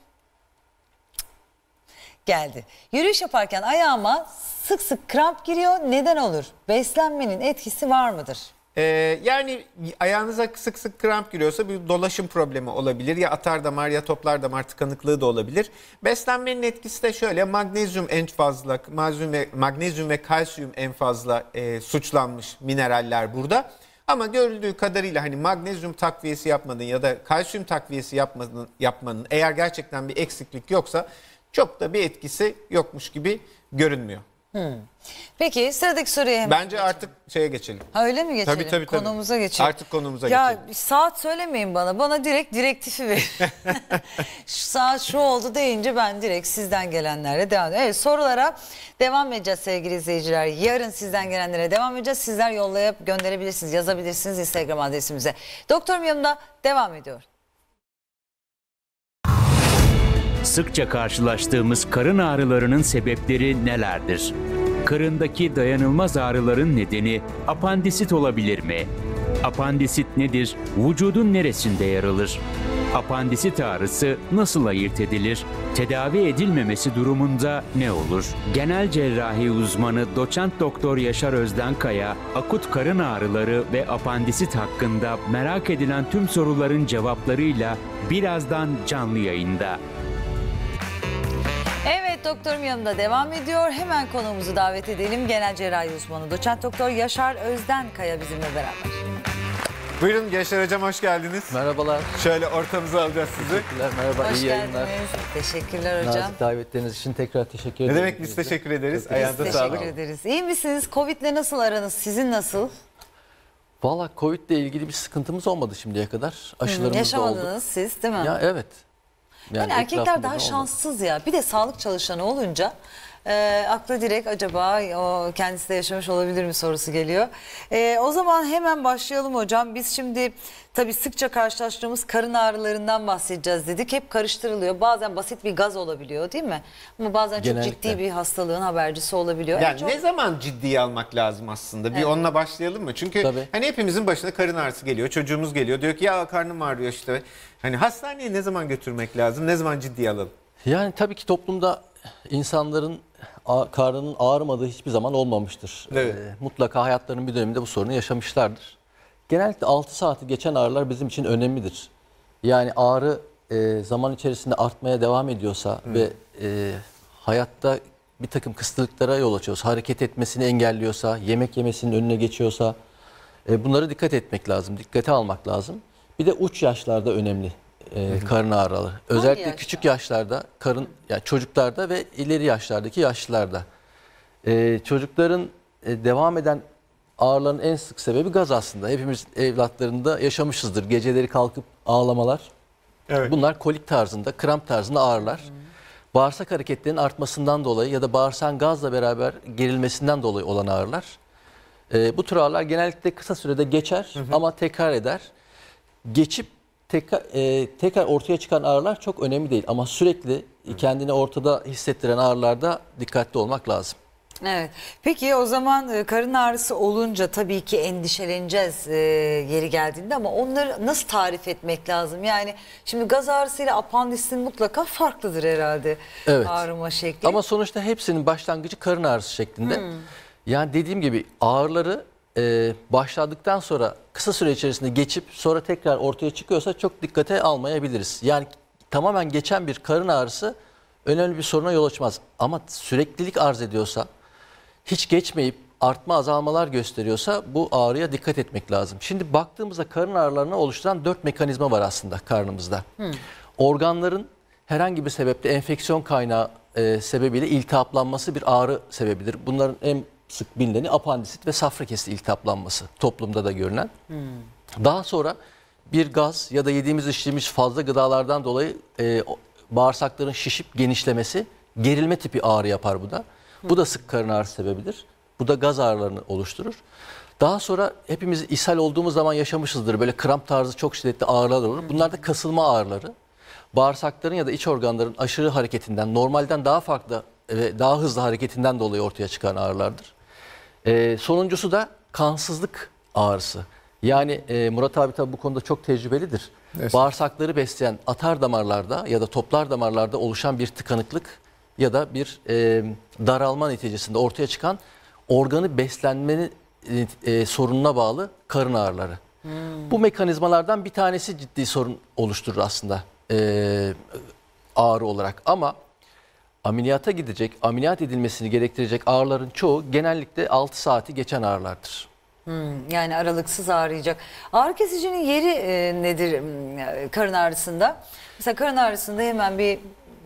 Geldi. Yürüyüş yaparken ayağıma sık sık kramp giriyor. Neden olur? Beslenmenin etkisi var mıdır? Ee, yani ayağınıza sık sık kramp giriyorsa bir dolaşım problemi olabilir. Ya atar damar ya toplar damar tıkanıklığı da olabilir. Beslenmenin etkisi de şöyle magnezyum en fazla, magnezyum ve, magnezyum ve kalsiyum en fazla e, suçlanmış mineraller burada. Ama görüldüğü kadarıyla hani magnezyum takviyesi yapmadın ya da kalsiyum takviyesi yapmadın, yapmanın eğer gerçekten bir eksiklik yoksa çok da bir etkisi yokmuş gibi görünmüyor. Peki sıradaki soruya hemen Bence geçelim. artık şeye geçelim. Ha, öyle mi geçelim? Tabii tabii. tabii. Konumuza geçelim. Artık konumuza ya, geçelim. Ya saat söylemeyin bana. Bana direkt direktifi ver. şu saat şu oldu deyince ben direkt sizden gelenlere devam ediyorum. Evet sorulara devam edeceğiz sevgili izleyiciler. Yarın sizden gelenlere devam edeceğiz. Sizler yollayıp gönderebilirsiniz, yazabilirsiniz Instagram adresimize. Doktorum yanımda devam ediyor. Sıkça karşılaştığımız karın ağrılarının sebepleri nelerdir? Karındaki dayanılmaz ağrıların nedeni apandisit olabilir mi? Apandisit nedir? Vücudun neresinde yer alır? Apandisit ağrısı nasıl ayırt edilir? Tedavi edilmemesi durumunda ne olur? Genel cerrahi uzmanı doçent doktor Yaşar Özdenkaya, akut karın ağrıları ve apandisit hakkında merak edilen tüm soruların cevaplarıyla birazdan canlı yayında doktorum yanımda devam ediyor. Hemen konuğumuzu davet edelim. Genel cerrahi uzmanı doçent doktor Yaşar Özden Kaya bizimle beraber. Buyurun Yaşar Hocam hoş geldiniz. Merhabalar. Şöyle ortamıza alacağız sizi. Teşekkürler merhaba hoş iyi geldiniz. yayınlar. Teşekkürler hocam. Nazik davetleriniz için tekrar teşekkür ederim. Ne demek biz teşekkür ederiz. Çok Ayağınıza teşekkür sağlık. Teşekkür ederiz. İyi misiniz? Covid'le nasıl aranız? Sizin nasıl? Valla Covid ile ilgili bir sıkıntımız olmadı şimdiye kadar. Aşılarımız Hı, yaşamadınız oldu. siz değil mi? Ya evet. Yani, yani erkekler daha şanssız oldu. ya. Bir de sağlık çalışanı olunca e, ee, akla direkt acaba o kendisi de yaşamış olabilir mi sorusu geliyor. E, o zaman hemen başlayalım hocam. Biz şimdi tabii sıkça karşılaştığımız karın ağrılarından bahsedeceğiz dedik. Hep karıştırılıyor. Bazen basit bir gaz olabiliyor değil mi? Ama bazen Genellikle. çok ciddi bir hastalığın habercisi olabiliyor. Yani, çok... ne zaman ciddiye almak lazım aslında? Bir evet. onunla başlayalım mı? Çünkü tabii. hani hepimizin başına karın ağrısı geliyor. Çocuğumuz geliyor. Diyor ki ya karnım ağrıyor işte. Hani hastaneye ne zaman götürmek lazım? Ne zaman ciddiye alalım? Yani tabii ki toplumda insanların karnının ağrımadığı hiçbir zaman olmamıştır. Evet. E, mutlaka hayatlarının bir döneminde bu sorunu yaşamışlardır. Genellikle 6 saati geçen ağrılar bizim için önemlidir. Yani ağrı e, zaman içerisinde artmaya devam ediyorsa Hı. ve e, hayatta bir takım kısıtlıklara yol açıyorsa, hareket etmesini engelliyorsa, yemek yemesinin önüne geçiyorsa e, bunlara dikkat etmek lazım, dikkate almak lazım. Bir de uç yaşlarda önemli e, karın ağrıları. Özellikle yaşta? küçük yaşlarda, karın yani çocuklarda ve ileri yaşlardaki yaşlılarda. E, çocukların e, devam eden ağrıların en sık sebebi gaz aslında. Hepimiz evlatlarında yaşamışızdır. Geceleri kalkıp ağlamalar. Evet. Bunlar kolik tarzında, kramp tarzında ağrılar. Hı. Bağırsak hareketlerinin artmasından dolayı ya da bağırsağın gazla beraber gerilmesinden dolayı olan ağrılar. E, bu tür ağrılar genellikle kısa sürede geçer hı hı. ama tekrar eder. Geçip tekrar, e, tekrar ortaya çıkan ağrılar çok önemli değil. Ama sürekli kendini ortada hissettiren ağrılarda dikkatli olmak lazım. Evet. Peki o zaman e, karın ağrısı olunca tabii ki endişeleneceğiz e, yeri geldiğinde ama onları nasıl tarif etmek lazım? Yani şimdi gaz ağrısı ile apandisin mutlaka farklıdır herhalde evet. ağrıma şekli. Ama sonuçta hepsinin başlangıcı karın ağrısı şeklinde. Hmm. Yani dediğim gibi ağrıları e, başladıktan sonra kısa süre içerisinde geçip sonra tekrar ortaya çıkıyorsa çok dikkate almayabiliriz. Yani tamamen geçen bir karın ağrısı önemli bir soruna yol açmaz. Ama süreklilik arz ediyorsa hiç geçmeyip artma azalmalar gösteriyorsa bu ağrıya dikkat etmek lazım. Şimdi baktığımızda karın ağrılarını oluşturan dört mekanizma var aslında karnımızda. Hmm. Organların herhangi bir sebeple enfeksiyon kaynağı e, sebebiyle iltihaplanması bir ağrı sebebidir. Bunların en sık bilineni apandisit ve safra kesti iltihaplanması toplumda da görünen. Hmm. Daha sonra bir gaz ya da yediğimiz içtiğimiz fazla gıdalardan dolayı e, bağırsakların şişip genişlemesi gerilme tipi ağrı yapar bu da. Bu da sık karın ağrısı sebebidir. Bu da gaz ağrılarını oluşturur. Daha sonra hepimiz ishal olduğumuz zaman yaşamışızdır. Böyle kramp tarzı çok şiddetli ağrılar olur. Bunlar da kasılma ağrıları. Bağırsakların ya da iç organların aşırı hareketinden, normalden daha farklı ve daha hızlı hareketinden dolayı ortaya çıkan ağrılardır. E, sonuncusu da kansızlık ağrısı. Yani e, Murat abi tabi bu konuda çok tecrübelidir. Evet. Bağırsakları besleyen atar damarlarda ya da toplar damarlarda oluşan bir tıkanıklık ya da bir e, daralma neticesinde ortaya çıkan organı beslenmenin e, sorununa bağlı karın ağrıları. Hmm. Bu mekanizmalardan bir tanesi ciddi sorun oluşturur aslında e, ağrı olarak ama ameliyata gidecek, ameliyat edilmesini gerektirecek ağrıların çoğu genellikle 6 saati geçen ağrılardır. Hmm, yani aralıksız ağrıyacak. Ağrı kesicinin yeri e, nedir e, karın ağrısında? Mesela karın ağrısında hemen bir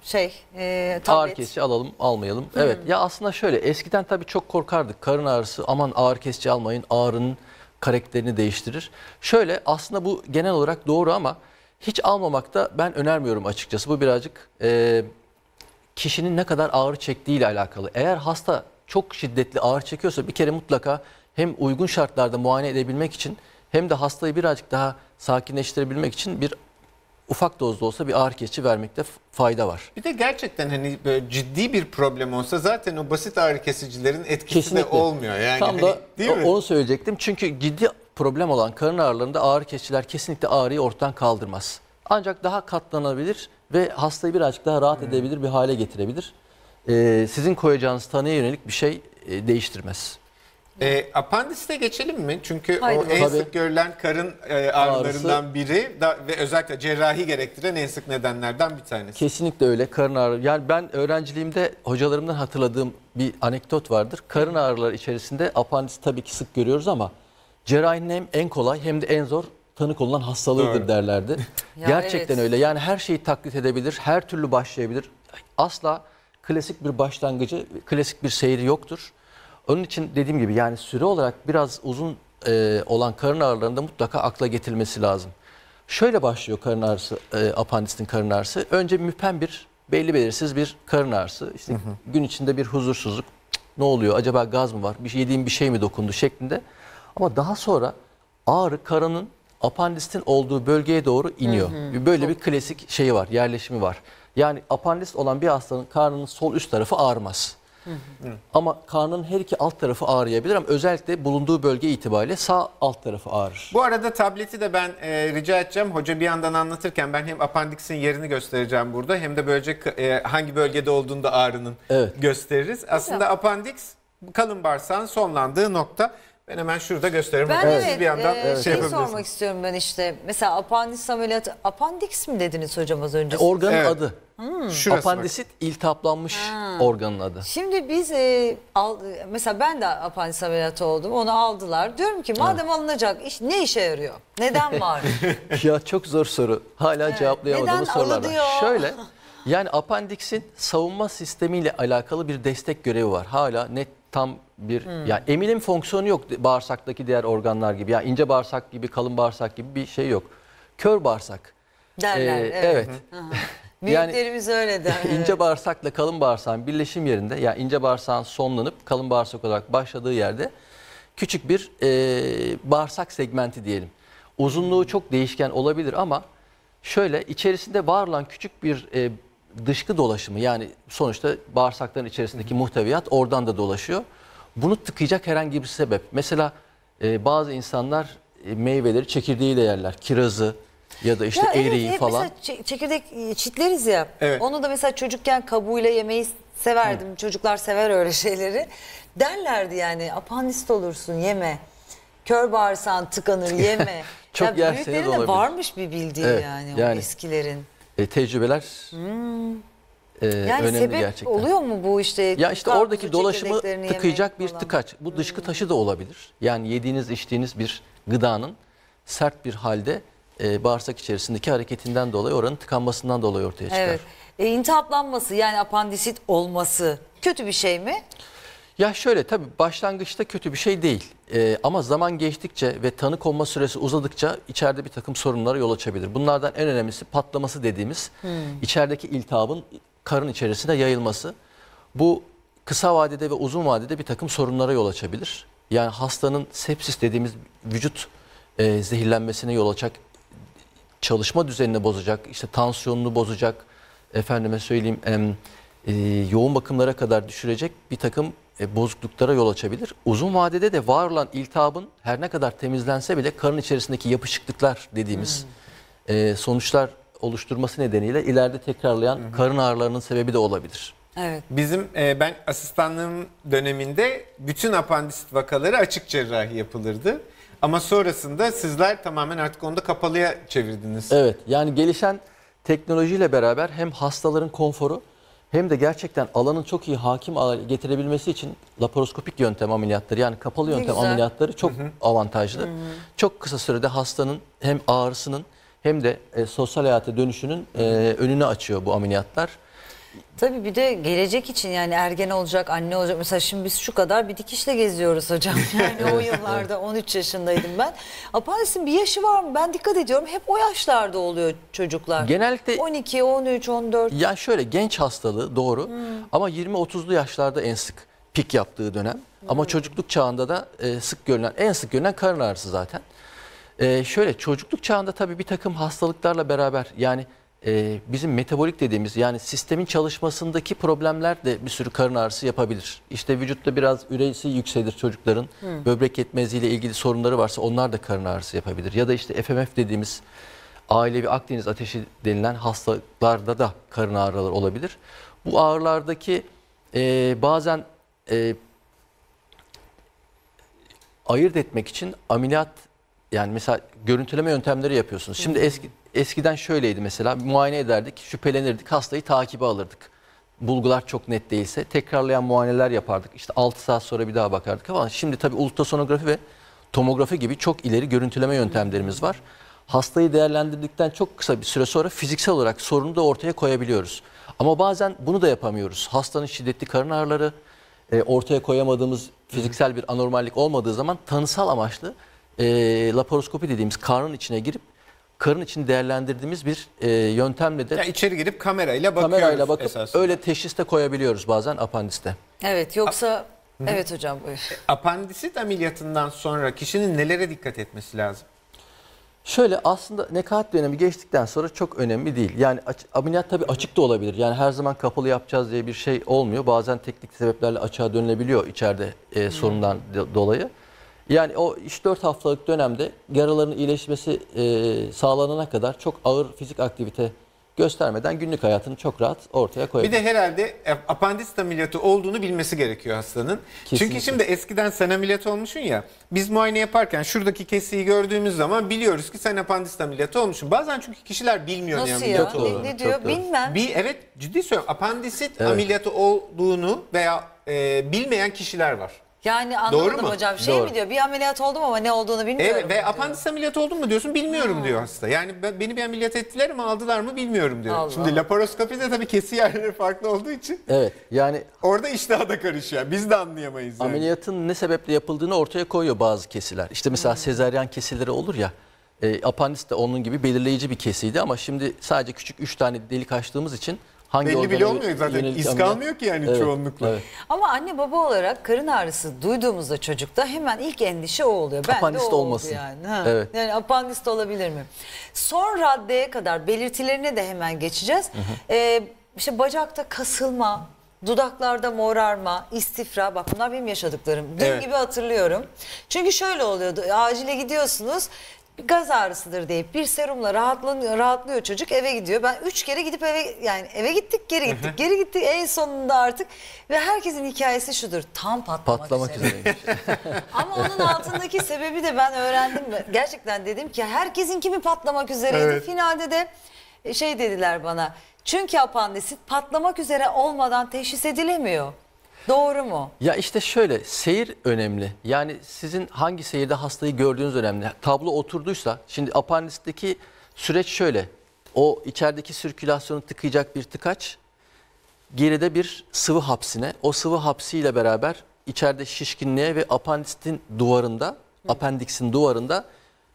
şey e, tablet. Ağrı kesici alalım almayalım. Hmm. Evet ya aslında şöyle eskiden tabii çok korkardık karın ağrısı aman ağrı kesici almayın ağrının karakterini değiştirir. Şöyle aslında bu genel olarak doğru ama hiç almamakta ben önermiyorum açıkçası. Bu birazcık e, kişinin ne kadar ağrı çektiği ile alakalı. Eğer hasta çok şiddetli ağrı çekiyorsa bir kere mutlaka hem uygun şartlarda muayene edebilmek için hem de hastayı birazcık daha sakinleştirebilmek için bir ufak dozda olsa bir ağrı kesici vermekte fayda var. Bir de gerçekten hani böyle ciddi bir problem olsa zaten o basit ağrı kesicilerin etkisi Kesinlikle. de olmuyor. Yani Tam hani, da değil mi? onu söyleyecektim. Çünkü ciddi problem olan karın ağrılarında ağrı kesiciler kesinlikle ağrıyı ortadan kaldırmaz. Ancak daha katlanabilir ve hastayı birazcık daha rahat edebilir bir hale getirebilir. Ee, sizin koyacağınız tanıya yönelik bir şey e, değiştirmez. E, apandiste geçelim mi? Çünkü Haydi. o en Tabii. sık görülen karın e, ağrılarından biri da, ve özellikle cerrahi gerektiren en sık nedenlerden bir tanesi. Kesinlikle öyle karın ağrı. Yani ben öğrenciliğimde hocalarımdan hatırladığım bir anekdot vardır. Karın ağrıları içerisinde apandis tabii ki sık görüyoruz ama cerrahinin hem en kolay hem de en zor tanık olunan hastalığıdır Doğru. derlerdi. ya Gerçekten evet. öyle. Yani her şeyi taklit edebilir, her türlü başlayabilir. Asla klasik bir başlangıcı, klasik bir seyri yoktur. Onun için dediğim gibi yani süre olarak biraz uzun e, olan karın ağrılarında mutlaka akla getirilmesi lazım. Şöyle başlıyor karın ağrısı, e, apandisin karın ağrısı. Önce müpem bir, belli belirsiz bir karın ağrısı. İşte hı hı. gün içinde bir huzursuzluk. ne oluyor? Acaba gaz mı var? Bir şey yediğim bir şey mi dokundu şeklinde. Ama daha sonra ağrı karının apandistin olduğu bölgeye doğru iniyor. Hı hı. Böyle Çok... bir klasik şeyi var, yerleşimi var. Yani apandist olan bir hastanın karnının sol üst tarafı ağrımaz. Ama karnın her iki alt tarafı ağrıyabilir ama özellikle bulunduğu bölge itibariyle sağ alt tarafı ağrır. Bu arada tableti de ben e, rica edeceğim. Hoca bir yandan anlatırken ben hem apandiksin yerini göstereceğim burada hem de böylece e, hangi bölgede olduğunda ağrının evet. gösteririz. Aslında apandiks kalın bağırsağın sonlandığı nokta. Ben hemen şurada göstereyim. Ben evet, Siz bir yandan e, şey, şey sormak istiyorum ben işte. Mesela apandis ameliyatı, apandiks mi dediniz hocam az önce? E, organın evet. adı. Hmm. Şurası Apandisit bak. iltihaplanmış ha. organın adı. Şimdi biz e, al, mesela ben de apandis ameliyatı oldum. Onu aldılar. Diyorum ki madem evet. alınacak iş ne işe yarıyor? Neden var? ya çok zor soru. Hala evet. cevaplayamadığımız sorular Şöyle yani apandiksin savunma sistemiyle alakalı bir destek görevi var. Hala net tam bir hmm. ya emilim fonksiyonu yok bağırsaktaki diğer organlar gibi. Ya yani ince bağırsak gibi, kalın bağırsak gibi bir şey yok. Kör bağırsak. Derler. Ee, evet. evet. Büyüklerimiz yani, öyle der. Evet. İnce bağırsakla kalın bağırsağın birleşim yerinde ya yani ince bağırsağın sonlanıp kalın bağırsak olarak başladığı yerde küçük bir e, bağırsak segmenti diyelim. Uzunluğu çok değişken olabilir ama şöyle içerisinde var olan küçük bir e, dışkı dolaşımı yani sonuçta bağırsakların içerisindeki muhteviyat oradan da dolaşıyor. Bunu tıkayacak herhangi bir sebep. Mesela e, bazı insanlar e, meyveleri çekirdeğiyle yerler. Kirazı ya da işte ya eriği evet, falan. Mesela çekirdek e, çitleriz ya. Evet. Onu da mesela çocukken kabuğuyla yemeyi severdim. Hı. Çocuklar sever öyle şeyleri. Derlerdi yani apandist olursun yeme. Kör bağırsan tıkanır yeme. Çok ya, büyüklerin olabilir. varmış bir bildiği evet, yani, yani eskilerin. E, tecrübeler hmm. Ee, yani önemli sebep gerçekten. oluyor mu bu işte? Ya işte oradaki dolaşımı tıkayacak bir falan. tıkaç. Bu hmm. dışkı taşı da olabilir. Yani yediğiniz içtiğiniz bir gıdanın sert bir halde e, bağırsak içerisindeki hareketinden dolayı oranın tıkanmasından dolayı ortaya çıkar. Evet. E, intihaplanması yani apandisit olması kötü bir şey mi? Ya şöyle tabii başlangıçta kötü bir şey değil. Ee, ama zaman geçtikçe ve tanı konma süresi uzadıkça içeride bir takım sorunlara yol açabilir. Bunlardan en önemlisi patlaması dediğimiz hmm. içerideki iltihabın karın içerisinde yayılması. Bu kısa vadede ve uzun vadede bir takım sorunlara yol açabilir. Yani hastanın sepsis dediğimiz vücut e, zehirlenmesine yol açacak, çalışma düzenini bozacak, işte tansiyonunu bozacak, efendime söyleyeyim e, yoğun bakımlara kadar düşürecek bir takım e, bozukluklara yol açabilir. Uzun vadede de var olan iltihabın her ne kadar temizlense bile karın içerisindeki yapışıklıklar dediğimiz hmm. e, sonuçlar oluşturması nedeniyle ileride tekrarlayan hı hı. karın ağrılarının sebebi de olabilir. Evet. Bizim e, ben asistanlığım döneminde bütün apandisit vakaları açık cerrahi yapılırdı. Ama sonrasında sizler tamamen artık onu da kapalıya çevirdiniz. Evet yani gelişen teknolojiyle beraber hem hastaların konforu hem de gerçekten alanın çok iyi hakim getirebilmesi için laparoskopik yöntem ameliyatları yani kapalı yöntem ameliyatları çok hı hı. avantajlı. Hı hı. Çok kısa sürede hastanın hem ağrısının hem de e, sosyal hayata dönüşünün e, önünü açıyor bu ameliyatlar. Tabii bir de gelecek için yani ergen olacak, anne olacak. Mesela şimdi biz şu kadar bir dikişle geziyoruz hocam. Yani o yıllarda 13 yaşındaydım ben. Apandis'in bir yaşı var mı? Ben dikkat ediyorum hep o yaşlarda oluyor çocuklar. Genellikle 12, 13, 14. Ya şöyle genç hastalığı doğru hmm. ama 20-30'lu yaşlarda en sık pik yaptığı dönem. Ama hmm. çocukluk çağında da e, sık görülen, en sık görülen karın ağrısı zaten. Ee, şöyle çocukluk çağında tabii bir takım hastalıklarla beraber yani e, bizim metabolik dediğimiz yani sistemin çalışmasındaki problemler de bir sürü karın ağrısı yapabilir. İşte vücutta biraz üresi yükselir çocukların. Hı. Böbrek ile ilgili sorunları varsa onlar da karın ağrısı yapabilir. Ya da işte FMF dediğimiz ailevi Akdeniz ateşi denilen hastalıklarda da karın ağrıları olabilir. Bu ağrılardaki e, bazen e, ayırt etmek için ameliyat yani mesela görüntüleme yöntemleri yapıyorsunuz. Şimdi eski eskiden şöyleydi mesela muayene ederdik, şüphelenirdik, hastayı takibe alırdık. Bulgular çok net değilse tekrarlayan muayeneler yapardık. İşte 6 saat sonra bir daha bakardık Ama Şimdi tabii ultrasonografi ve tomografi gibi çok ileri görüntüleme yöntemlerimiz var. Hastayı değerlendirdikten çok kısa bir süre sonra fiziksel olarak sorunu da ortaya koyabiliyoruz. Ama bazen bunu da yapamıyoruz. Hastanın şiddetli karın ağrıları, e, ortaya koyamadığımız fiziksel bir anormallik olmadığı zaman tanısal amaçlı e, laparoskopi dediğimiz karnın içine girip karın için değerlendirdiğimiz bir e, yöntemle de yani içeri girip kamerayla bakıyoruz kamerayla bakıp esasında. öyle teşhiste koyabiliyoruz bazen apandiste. Evet yoksa A evet hocam buyur. E, apandisit ameliyatından sonra kişinin nelere dikkat etmesi lazım? Şöyle aslında nekaat dönemi geçtikten sonra çok önemli değil. Yani ameliyat tabii açık da olabilir. Yani her zaman kapalı yapacağız diye bir şey olmuyor. Bazen teknik sebeplerle açığa dönülebiliyor içeride e, sorundan dolayı. Yani o 3-4 haftalık dönemde yaraların iyileşmesi e, sağlanana kadar çok ağır fizik aktivite göstermeden günlük hayatını çok rahat ortaya koyabilir. Bir de herhalde e, apandisit ameliyatı olduğunu bilmesi gerekiyor hastanın. Kesinlikle. Çünkü şimdi eskiden sen ameliyat olmuşsun ya. Biz muayene yaparken şuradaki kesiyi gördüğümüz zaman biliyoruz ki sen apandisit ameliyatı olmuşsun. Bazen çünkü kişiler bilmiyor Nasıl yani ya? Çok doğru, ne, ne diyor çok doğru. bilmem. Bir, evet ciddi söylüyorum apandisit evet. ameliyatı olduğunu veya e, bilmeyen kişiler var. Yani anlamadım Doğru mu? hocam. Şey Doğru. mi diyor? Bir ameliyat oldum ama ne olduğunu bilmiyorum. Evet ve apandis ameliyat oldun mu diyorsun bilmiyorum diyor hasta. Yani ben- beni bir ameliyat ettiler mi aldılar mı bilmiyorum diyor. Allah. Şimdi laparoskopi de tabii kesi yerleri farklı olduğu için Evet yani orada iştah da karışıyor. Biz de anlayamayız yani. ameliyatın ne sebeple yapıldığını ortaya koyuyor bazı kesiler. İşte mesela hmm. sezaryen kesileri olur ya. E, apandis de onun gibi belirleyici bir kesiydi ama şimdi sadece küçük 3 tane delik açtığımız için Hangi Belli bile olmuyor zaten. İz kalmıyor ki yani evet, çoğunlukla. Evet. Ama anne baba olarak karın ağrısı duyduğumuzda çocukta hemen ilk endişe o oluyor. Ben apandist de o olmasın. Yani. Ha. Evet. yani apandist olabilir mi? Son raddeye kadar belirtilerine de hemen geçeceğiz. Hı Ee, işte bacakta kasılma, dudaklarda morarma, istifra bak bunlar benim yaşadıklarım. Dün evet. gibi hatırlıyorum. Çünkü şöyle oluyordu acile gidiyorsunuz gaz ağrısıdır deyip bir serumla rahatlanıyor, rahatlıyor çocuk eve gidiyor. Ben üç kere gidip eve yani eve gittik geri gittik geri gittik en sonunda artık ve herkesin hikayesi şudur tam patlamak, patlamak üzere. üzereymiş. Ama onun altındaki sebebi de ben öğrendim. Gerçekten dedim ki herkesin kimi patlamak üzereydi. Evet. Finalde de e, şey dediler bana çünkü apandisit patlamak üzere olmadan teşhis edilemiyor. Doğru mu? Ya işte şöyle seyir önemli. Yani sizin hangi seyirde hastayı gördüğünüz önemli. Tablo oturduysa şimdi apandisteki süreç şöyle. O içerideki sirkülasyonu tıkayacak bir tıkaç. Geride bir sıvı hapsine. O sıvı hapsiyle beraber içeride şişkinliğe ve apandistin duvarında, apendiksin duvarında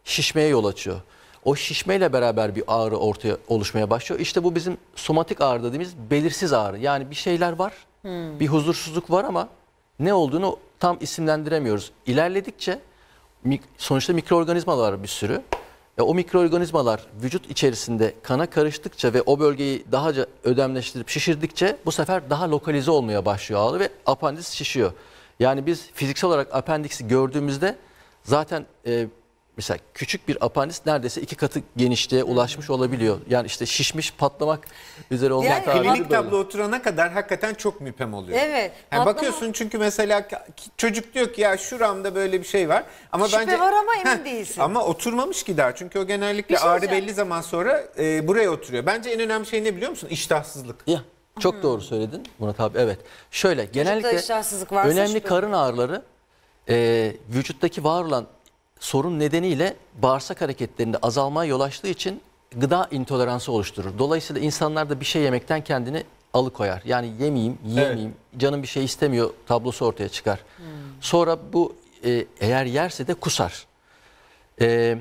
şişmeye yol açıyor. O şişmeyle beraber bir ağrı ortaya oluşmaya başlıyor. İşte bu bizim somatik ağrı dediğimiz belirsiz ağrı. Yani bir şeyler var Hmm. Bir huzursuzluk var ama ne olduğunu tam isimlendiremiyoruz. İlerledikçe sonuçta mikroorganizmalar bir sürü. E, o mikroorganizmalar vücut içerisinde kana karıştıkça ve o bölgeyi daha ödemleştirip şişirdikçe bu sefer daha lokalize olmaya başlıyor ağrı ve apandis şişiyor. Yani biz fiziksel olarak apendiksi gördüğümüzde zaten e, mesela küçük bir apandis neredeyse iki katı genişliğe ulaşmış olabiliyor. Yani işte şişmiş patlamak üzere olmak yani, halinde klinik tablo oturana kadar hakikaten çok müpem oluyor. Evet. Yani patlama. bakıyorsun çünkü mesela çocuk diyor ki ya şuramda böyle bir şey var. Ama Şüphe bence, var ama emin heh, değilsin. Ama oturmamış ki daha çünkü o genellikle şey ağrı belli zaman sonra e, buraya oturuyor. Bence en önemli şey ne biliyor musun? İştahsızlık. Ya. Çok hmm. doğru söyledin Murat abi evet. Şöyle genellikle önemli karın ağrıları e, vücuttaki var olan sorun nedeniyle bağırsak hareketlerinde azalmaya yol açtığı için gıda intoleransı oluşturur. Dolayısıyla insanlar da bir şey yemekten kendini alıkoyar. Yani yemeyeyim, yemeyeyim, canım bir şey istemiyor tablosu ortaya çıkar. Hmm. Sonra bu e, eğer yerse de kusar. E,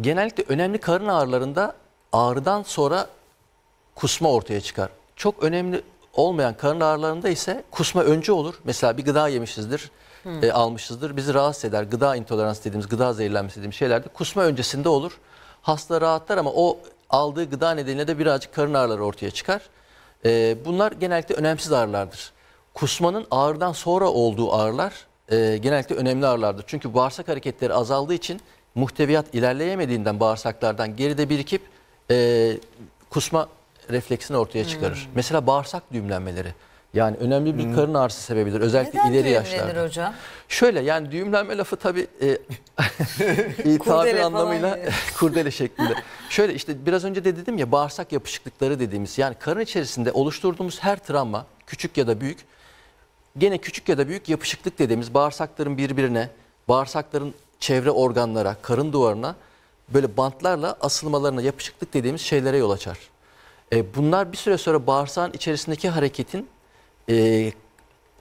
genellikle önemli karın ağrılarında ağrıdan sonra kusma ortaya çıkar. Çok önemli olmayan karın ağrılarında ise kusma önce olur. Mesela bir gıda yemişizdir hmm. e, almışızdır. Bizi rahatsız eder. Gıda intoleransı dediğimiz, gıda zehirlenmesi dediğimiz şeylerde kusma öncesinde olur. Hasta rahatlar ama o aldığı gıda nedeniyle de birazcık karın ağrıları ortaya çıkar. E, bunlar genellikle önemsiz ağrılardır. Kusmanın ağrıdan sonra olduğu ağrılar e, genellikle önemli ağrılardır. Çünkü bağırsak hareketleri azaldığı için muhteviyat ilerleyemediğinden bağırsaklardan geride birikip e, kusma refleksini ortaya çıkarır. Hmm. Mesela bağırsak düğümlenmeleri. Yani önemli bir hmm. karın ağrısı sebebidir. Özellikle Neden ileri yaşlarda. hocam? Şöyle yani düğümlenme lafı tabii e, e tabir anlamıyla kurdele şeklinde. Şöyle işte biraz önce de dedim ya bağırsak yapışıklıkları dediğimiz yani karın içerisinde oluşturduğumuz her travma küçük ya da büyük gene küçük ya da büyük yapışıklık dediğimiz bağırsakların birbirine, bağırsakların çevre organlara, karın duvarına böyle bantlarla asılmalarına yapışıklık dediğimiz şeylere yol açar. E, bunlar bir süre sonra bağırsağın içerisindeki hareketin e,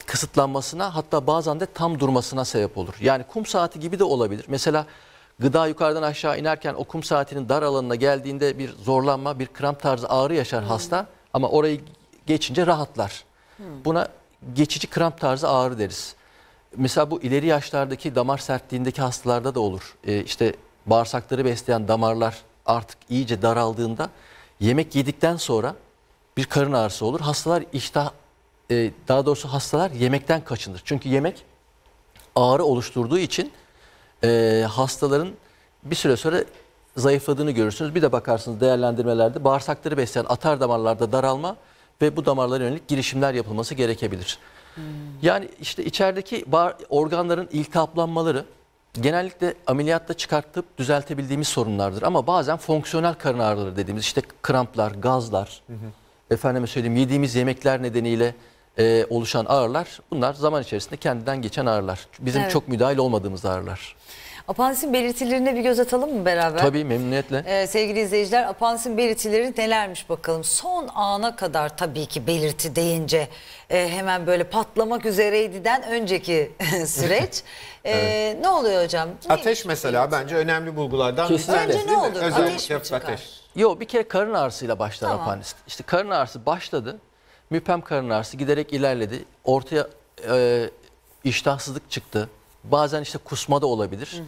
kısıtlanmasına hatta bazen de tam durmasına sebep olur. Yani kum saati gibi de olabilir. Mesela gıda yukarıdan aşağı inerken o kum saatinin dar alanına geldiğinde bir zorlanma, bir kramp tarzı ağrı yaşar hmm. hasta ama orayı geçince rahatlar. Hmm. Buna geçici kramp tarzı ağrı deriz. Mesela bu ileri yaşlardaki damar sertliğindeki hastalarda da olur. Ee, işte bağırsakları besleyen damarlar artık iyice daraldığında yemek yedikten sonra bir karın ağrısı olur. Hastalar iştah e, daha doğrusu hastalar yemekten kaçınır. Çünkü yemek ağrı oluşturduğu için e, hastaların bir süre sonra zayıfladığını görürsünüz. Bir de bakarsınız değerlendirmelerde bağırsakları besleyen atar damarlarda daralma ve bu damarlara yönelik girişimler yapılması gerekebilir. Hmm. Yani işte içerideki organların iltihaplanmaları genellikle ameliyatta çıkartıp düzeltebildiğimiz sorunlardır. Ama bazen fonksiyonel karın ağrıları dediğimiz işte kramplar, gazlar, hı efendime söyleyeyim yediğimiz yemekler nedeniyle e, oluşan ağrılar bunlar zaman içerisinde kendinden geçen ağrılar. Bizim Evet. çok müdahil olmadığımız ağrılar. Apansin belirtilerine bir göz atalım mı beraber? Tabii memnuniyetle. Ee, sevgili izleyiciler Apansin belirtileri nelermiş bakalım. Son ana kadar tabii ki belirti deyince e, hemen böyle patlamak üzereydiden önceki süreç. E, Ne oluyor hocam? Ne- Ateş mesela bence önemli bulgulardan bir tanesi Önce ne değil mi? olur? Ateş mi çıkar? ateş. Yo bir kere karın ağrısıyla başlar Tamam. apandisit. İşte karın ağrısı başladı. Müpem karın ağrısı giderek ilerledi. Ortaya e, iştahsızlık çıktı. Bazen işte kusma da olabilir. Hı hı.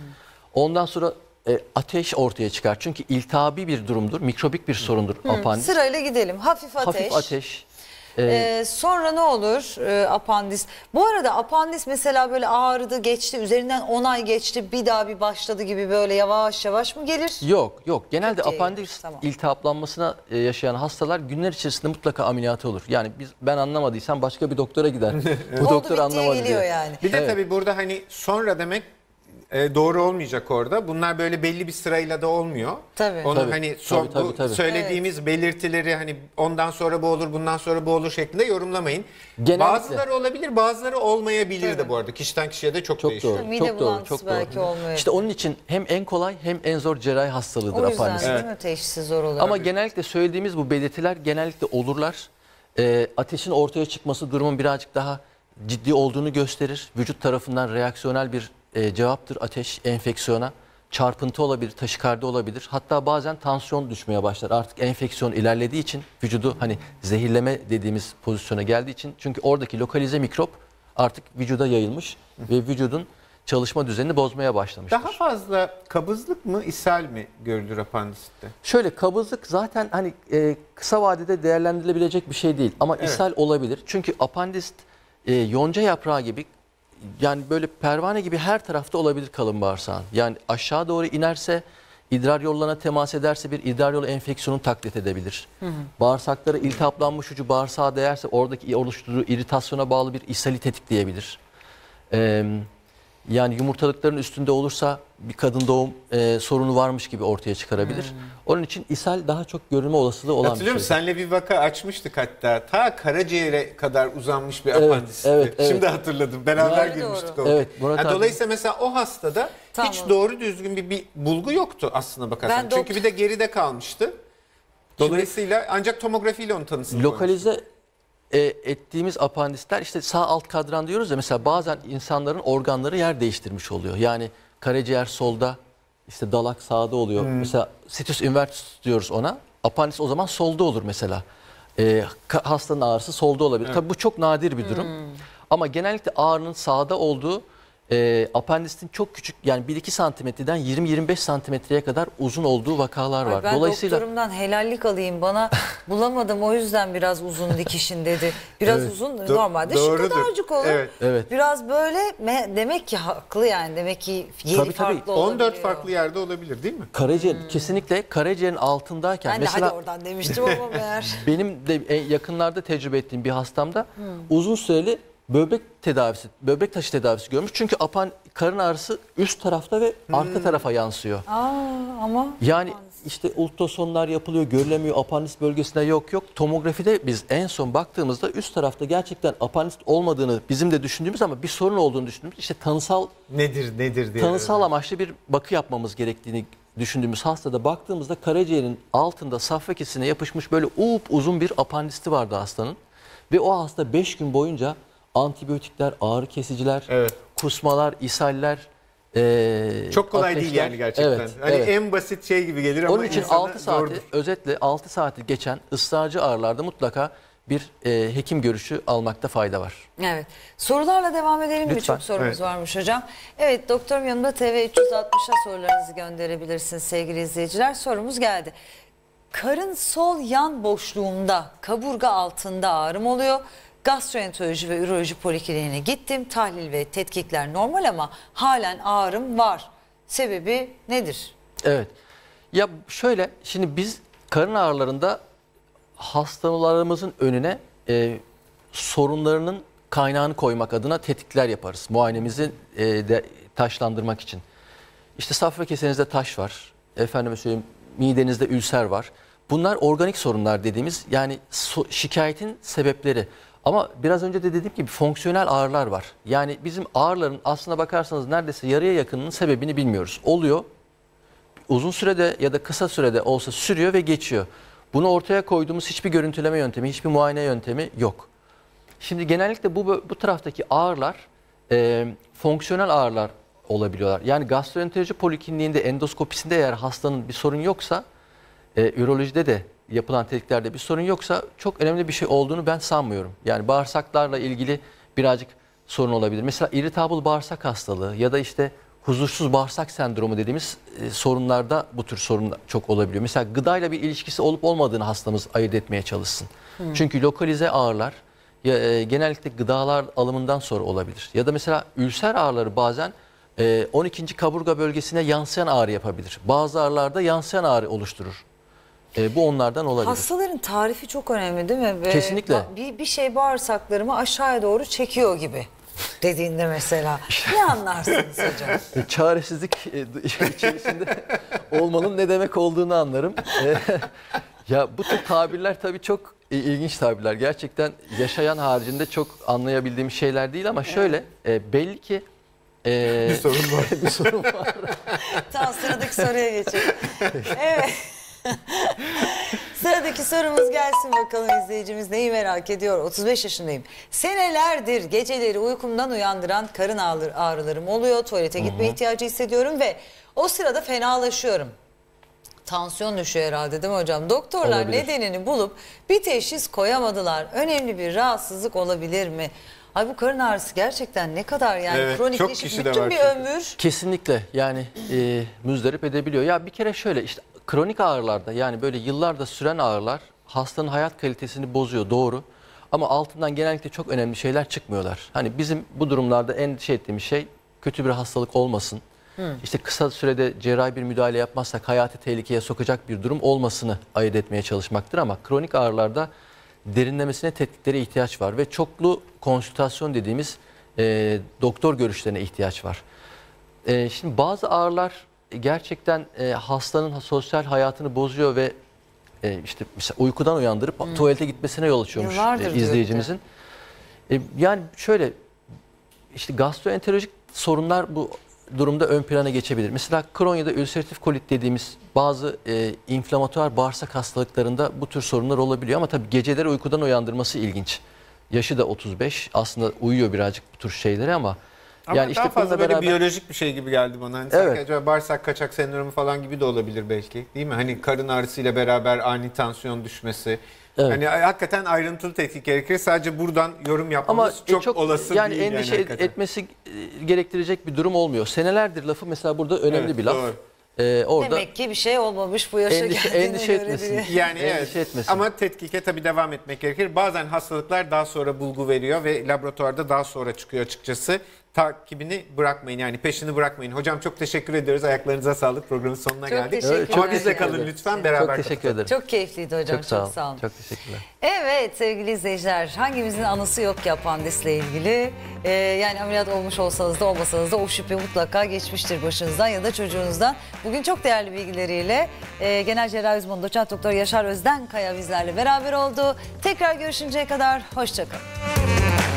Ondan sonra e, ateş ortaya çıkar. Çünkü iltihabi bir durumdur, mikrobik bir sorundur Hı. apandis. Sırayla gidelim. Hafif ateş. Hafif ateş, ee, ee, sonra ne olur e, apandis? Bu arada apandis mesela böyle ağrıdı geçti üzerinden 10 ay geçti bir daha bir başladı gibi böyle yavaş yavaş mı gelir? Yok yok genelde Türkiye'ye apandis gelir, tamam. iltihaplanmasına e, yaşayan hastalar günler içerisinde mutlaka ameliyatı olur. Yani biz ben anlamadıysam başka bir doktora gider. Bu doktor anlamadı diye. yani. Bir de Evet. tabii burada hani sonra demek e, doğru olmayacak orada. Bunlar böyle belli bir sırayla da olmuyor. Tabii. Onu Tabii, hani son, tabii, tabii, bu tabii. söylediğimiz belirtileri hani ondan sonra bu olur, bundan sonra bu olur şeklinde yorumlamayın. Genellikle. Bazıları olabilir, bazıları olmayabilir de bu arada. Kişiden kişiye de çok, çok değişiyor. Doğru, Mide çok doğru, çok belki doğru. olmuyor. İşte onun için hem en kolay hem en zor cerrahi hastalığıdır o yüzden aparnisi. mi teşhisi zor olur. Ama genellikle söylediğimiz bu belirtiler genellikle olurlar. Ee, ateşin ortaya çıkması durumun birazcık daha ciddi olduğunu gösterir. Vücut tarafından reaksiyonel bir e, cevaptır ateş enfeksiyona. Çarpıntı olabilir, taşikardi olabilir. Hatta bazen tansiyon düşmeye başlar. Artık enfeksiyon ilerlediği için vücudu hani zehirleme dediğimiz pozisyona geldiği için. Çünkü oradaki lokalize mikrop artık vücuda yayılmış ve vücudun çalışma düzenini bozmaya başlamıştır. Daha fazla kabızlık mı, ishal mi görülür apandisitte? Şöyle kabızlık zaten hani e, kısa vadede değerlendirilebilecek bir şey değil ama evet. ishal olabilir. Çünkü apandist e, yonca yaprağı gibi yani böyle pervane gibi her tarafta olabilir kalın bağırsağın. Yani aşağı doğru inerse idrar yollarına temas ederse bir idrar yolu enfeksiyonu taklit edebilir. Hı hı. Bağırsakları iltihaplanmış ucu bağırsağa değerse oradaki oluşturduğu iritasyona bağlı bir ishali tetikleyebilir. Ee, yani yumurtalıkların üstünde olursa bir kadın doğum e, sorunu varmış gibi ortaya çıkarabilir. Hmm. Onun için ishal daha çok görünme olasılığı olan bir şey. Hatırlıyor musun? Senle bir vaka açmıştık hatta. Ta karaciğere kadar uzanmış bir evet, Evet, evet. Şimdi hatırladım. Beraber girmiştik gülmüştük Evet, yani dolayısıyla mesela o hastada tamam. hiç doğru düzgün bir, bir bulgu yoktu aslına bakarsan. Ben Çünkü bir de geride kalmıştı. Dolayısıyla Şimdi, ancak tomografiyle onu tanısını Lokalize koymuştum e, ettiğimiz apandisler işte sağ alt kadran diyoruz ya mesela bazen insanların organları yer değiştirmiş oluyor. Yani karaciğer solda işte dalak sağda oluyor. Hmm. Mesela situs inversus diyoruz ona. Apandis o zaman solda olur mesela. E, hastanın ağrısı solda olabilir. Evet. Tabii bu çok nadir bir durum. Hmm. Ama genellikle ağrının sağda olduğu e, apendisitin çok küçük yani 1-2 santimetreden 20-25 santimetreye kadar uzun olduğu vakalar var. ben Dolayısıyla... doktorumdan helallik alayım bana bulamadım o yüzden biraz uzun dikişin dedi. Biraz evet, uzun do normalde doğrudur. şu kadarcık olur. Evet. evet. Biraz böyle demek ki haklı yani demek ki yeri tabii, farklı 14 farklı yerde olabilir değil mi? Karaciğer hmm. kesinlikle karaciğerin altındayken. Ben mesela, de hadi oradan demiştim ama meğer. Benim de e, yakınlarda tecrübe ettiğim bir hastamda hmm. uzun süreli böbrek tedavisi, böbrek taşı tedavisi görmüş. Çünkü apan karın ağrısı üst tarafta ve hmm. arka tarafa yansıyor. Aa, ama yani işte ultrasonlar yapılıyor, görülemiyor. Apandis bölgesinde yok yok. Tomografide biz en son baktığımızda üst tarafta gerçekten apandis olmadığını bizim de düşündüğümüz ama bir sorun olduğunu düşündüğümüz işte tanısal nedir nedir diye tanısal amaçlı bir bakı yapmamız gerektiğini düşündüğümüz hastada baktığımızda karaciğerin altında safra kesine yapışmış böyle uup uzun bir apandisti vardı hastanın. Ve o hasta 5 gün boyunca antibiyotikler, ağrı kesiciler, evet. kusmalar, ishaller. E, Çok kolay ateşler. değil yani gerçekten. Evet, hani evet. en basit şey gibi gelir ama Onun için 6 saati zordur. özetle 6 saati geçen ısrarcı ağrılarda mutlaka bir e, hekim görüşü almakta fayda var. Evet. Sorularla devam edelim mi? Çok sorumuz evet. varmış hocam. Evet doktorum yanında TV 360'a sorularınızı gönderebilirsiniz sevgili izleyiciler. Sorumuz geldi. Karın sol yan boşluğunda kaburga altında ağrım oluyor gastroenteroloji ve üroloji polikliniğine gittim. Tahlil ve tetkikler normal ama halen ağrım var. Sebebi nedir? Evet. Ya şöyle şimdi biz karın ağrılarında hastalarımızın önüne e, sorunlarının kaynağını koymak adına tetkikler yaparız. Muayenemizi e, de, taşlandırmak için. İşte safra kesenizde taş var. Efendime söyleyeyim midenizde ülser var. Bunlar organik sorunlar dediğimiz yani şikayetin sebepleri. Ama biraz önce de dediğim gibi fonksiyonel ağrılar var. Yani bizim ağrıların aslına bakarsanız neredeyse yarıya yakınının sebebini bilmiyoruz. Oluyor, uzun sürede ya da kısa sürede olsa sürüyor ve geçiyor. Bunu ortaya koyduğumuz hiçbir görüntüleme yöntemi, hiçbir muayene yöntemi yok. Şimdi genellikle bu, bu taraftaki ağrılar e, fonksiyonel ağrılar olabiliyorlar. Yani gastroenteroloji polikliniğinde endoskopisinde eğer hastanın bir sorun yoksa e, ürolojide de yapılan tetkiklerde bir sorun yoksa çok önemli bir şey olduğunu ben sanmıyorum. Yani bağırsaklarla ilgili birazcık sorun olabilir. Mesela irritable bağırsak hastalığı ya da işte huzursuz bağırsak sendromu dediğimiz e, sorunlarda bu tür sorun çok olabiliyor. Mesela gıdayla bir ilişkisi olup olmadığını hastamız ayırt etmeye çalışsın. Hmm. Çünkü lokalize ağrılar ya, e, genellikle gıdalar alımından sonra olabilir. Ya da mesela ülser ağrıları bazen e, 12. kaburga bölgesine yansıyan ağrı yapabilir. Bazı ağrılarda yansıyan ağrı oluşturur. E, bu onlardan olabilir. Hastaların tarifi çok önemli değil mi? Ve Kesinlikle. Bir, bir şey bağırsaklarımı aşağıya doğru çekiyor gibi dediğinde mesela ne anlarsınız hocam? E, çaresizlik e, içerisinde olmanın ne demek olduğunu anlarım. E, ya bu tür tabirler tabii çok ilginç tabirler. Gerçekten yaşayan haricinde çok anlayabildiğim şeyler değil ama şöyle belli ki ee, bir sorun var. bir sorun var. Tam sıradaki soruya geçelim. Evet. Sıradaki sorumuz gelsin bakalım izleyicimiz neyi merak ediyor? 35 yaşındayım. Senelerdir geceleri uykumdan uyandıran karın ağrı- ağrılarım oluyor. Tuvalete gitme ihtiyacı hissediyorum ve o sırada fenalaşıyorum. Tansiyon düşüyor herhalde değil mi hocam? Doktorlar Olabilir. nedenini bulup bir teşhis koyamadılar. Önemli bir rahatsızlık olabilir mi? Ay bu karın ağrısı gerçekten ne kadar yani Evet, kronikleşip şey. bütün bir çünkü. ömür Kesinlikle yani e, müzdarip edebiliyor. Ya bir kere şöyle işte kronik ağrılarda yani böyle yıllarda süren ağrılar hastanın hayat kalitesini bozuyor doğru. Ama altından genellikle çok önemli şeyler çıkmıyorlar. Hani bizim bu durumlarda en şey ettiğimiz şey kötü bir hastalık olmasın. Hı. İşte kısa sürede cerrahi bir müdahale yapmazsak hayatı tehlikeye sokacak bir durum olmasını ayırt etmeye çalışmaktır. Ama kronik ağrılarda derinlemesine tetkiklere ihtiyaç var. Ve çoklu konsültasyon dediğimiz e, doktor görüşlerine ihtiyaç var. E, şimdi bazı ağrılar gerçekten e, hastanın sosyal hayatını bozuyor ve e, işte mesela uykudan uyandırıp hmm. tuvalete gitmesine yol açıyormuş e, izleyicimizin. E, yani şöyle işte gastroenterolojik sorunlar bu durumda ön plana geçebilir. Mesela Crohn ya da ülseratif kolit dediğimiz bazı e, inflamatuar bağırsak hastalıklarında bu tür sorunlar olabiliyor ama tabii geceleri uykudan uyandırması ilginç. Yaşı da 35. Aslında uyuyor birazcık bu tür şeyleri ama ama yani daha işte fazla böyle beraber... biyolojik bir şey gibi geldi bana. Hani evet. acaba bağırsak kaçak sendromu falan gibi de olabilir belki. Değil mi? Hani karın ağrısıyla beraber ani tansiyon düşmesi. Evet. Hani hakikaten ayrıntılı tetkik gerekir. Sadece buradan yorum yapmamız Ama çok, e, çok olası yani değil. Endişe yani endişe etmesi e, gerektirecek bir durum olmuyor. Senelerdir lafı mesela burada önemli evet, bir laf. Doğru. Ee, orada Demek ki bir şey olmamış bu yaşa endişe, endişe etmesin. Diye. Yani endişe evet. etmesin. Ama tetkike tabii devam etmek gerekir. Bazen hastalıklar daha sonra bulgu veriyor ve laboratuvarda daha sonra çıkıyor açıkçası takibini bırakmayın yani peşini bırakmayın. Hocam çok teşekkür ediyoruz. Ayaklarınıza sağlık. Programın sonuna çok geldik. Evet, çok Ama bizle kalın lütfen beraber. Çok teşekkür kapatalım. ederim. Çok keyifliydi hocam. Çok sağ, ol. çok sağ olun. Çok teşekkürler. Evet sevgili izleyiciler hangimizin anısı yok ki apandisle ilgili? Ee, yani ameliyat olmuş olsanız da olmasanız da o şüphe mutlaka geçmiştir başınızdan ya da çocuğunuzdan. Bugün çok değerli bilgileriyle e, genel cerrahi uzmanı doçent doktor Yaşar Özden Kaya bizlerle beraber oldu. Tekrar görüşünceye kadar hoşçakalın.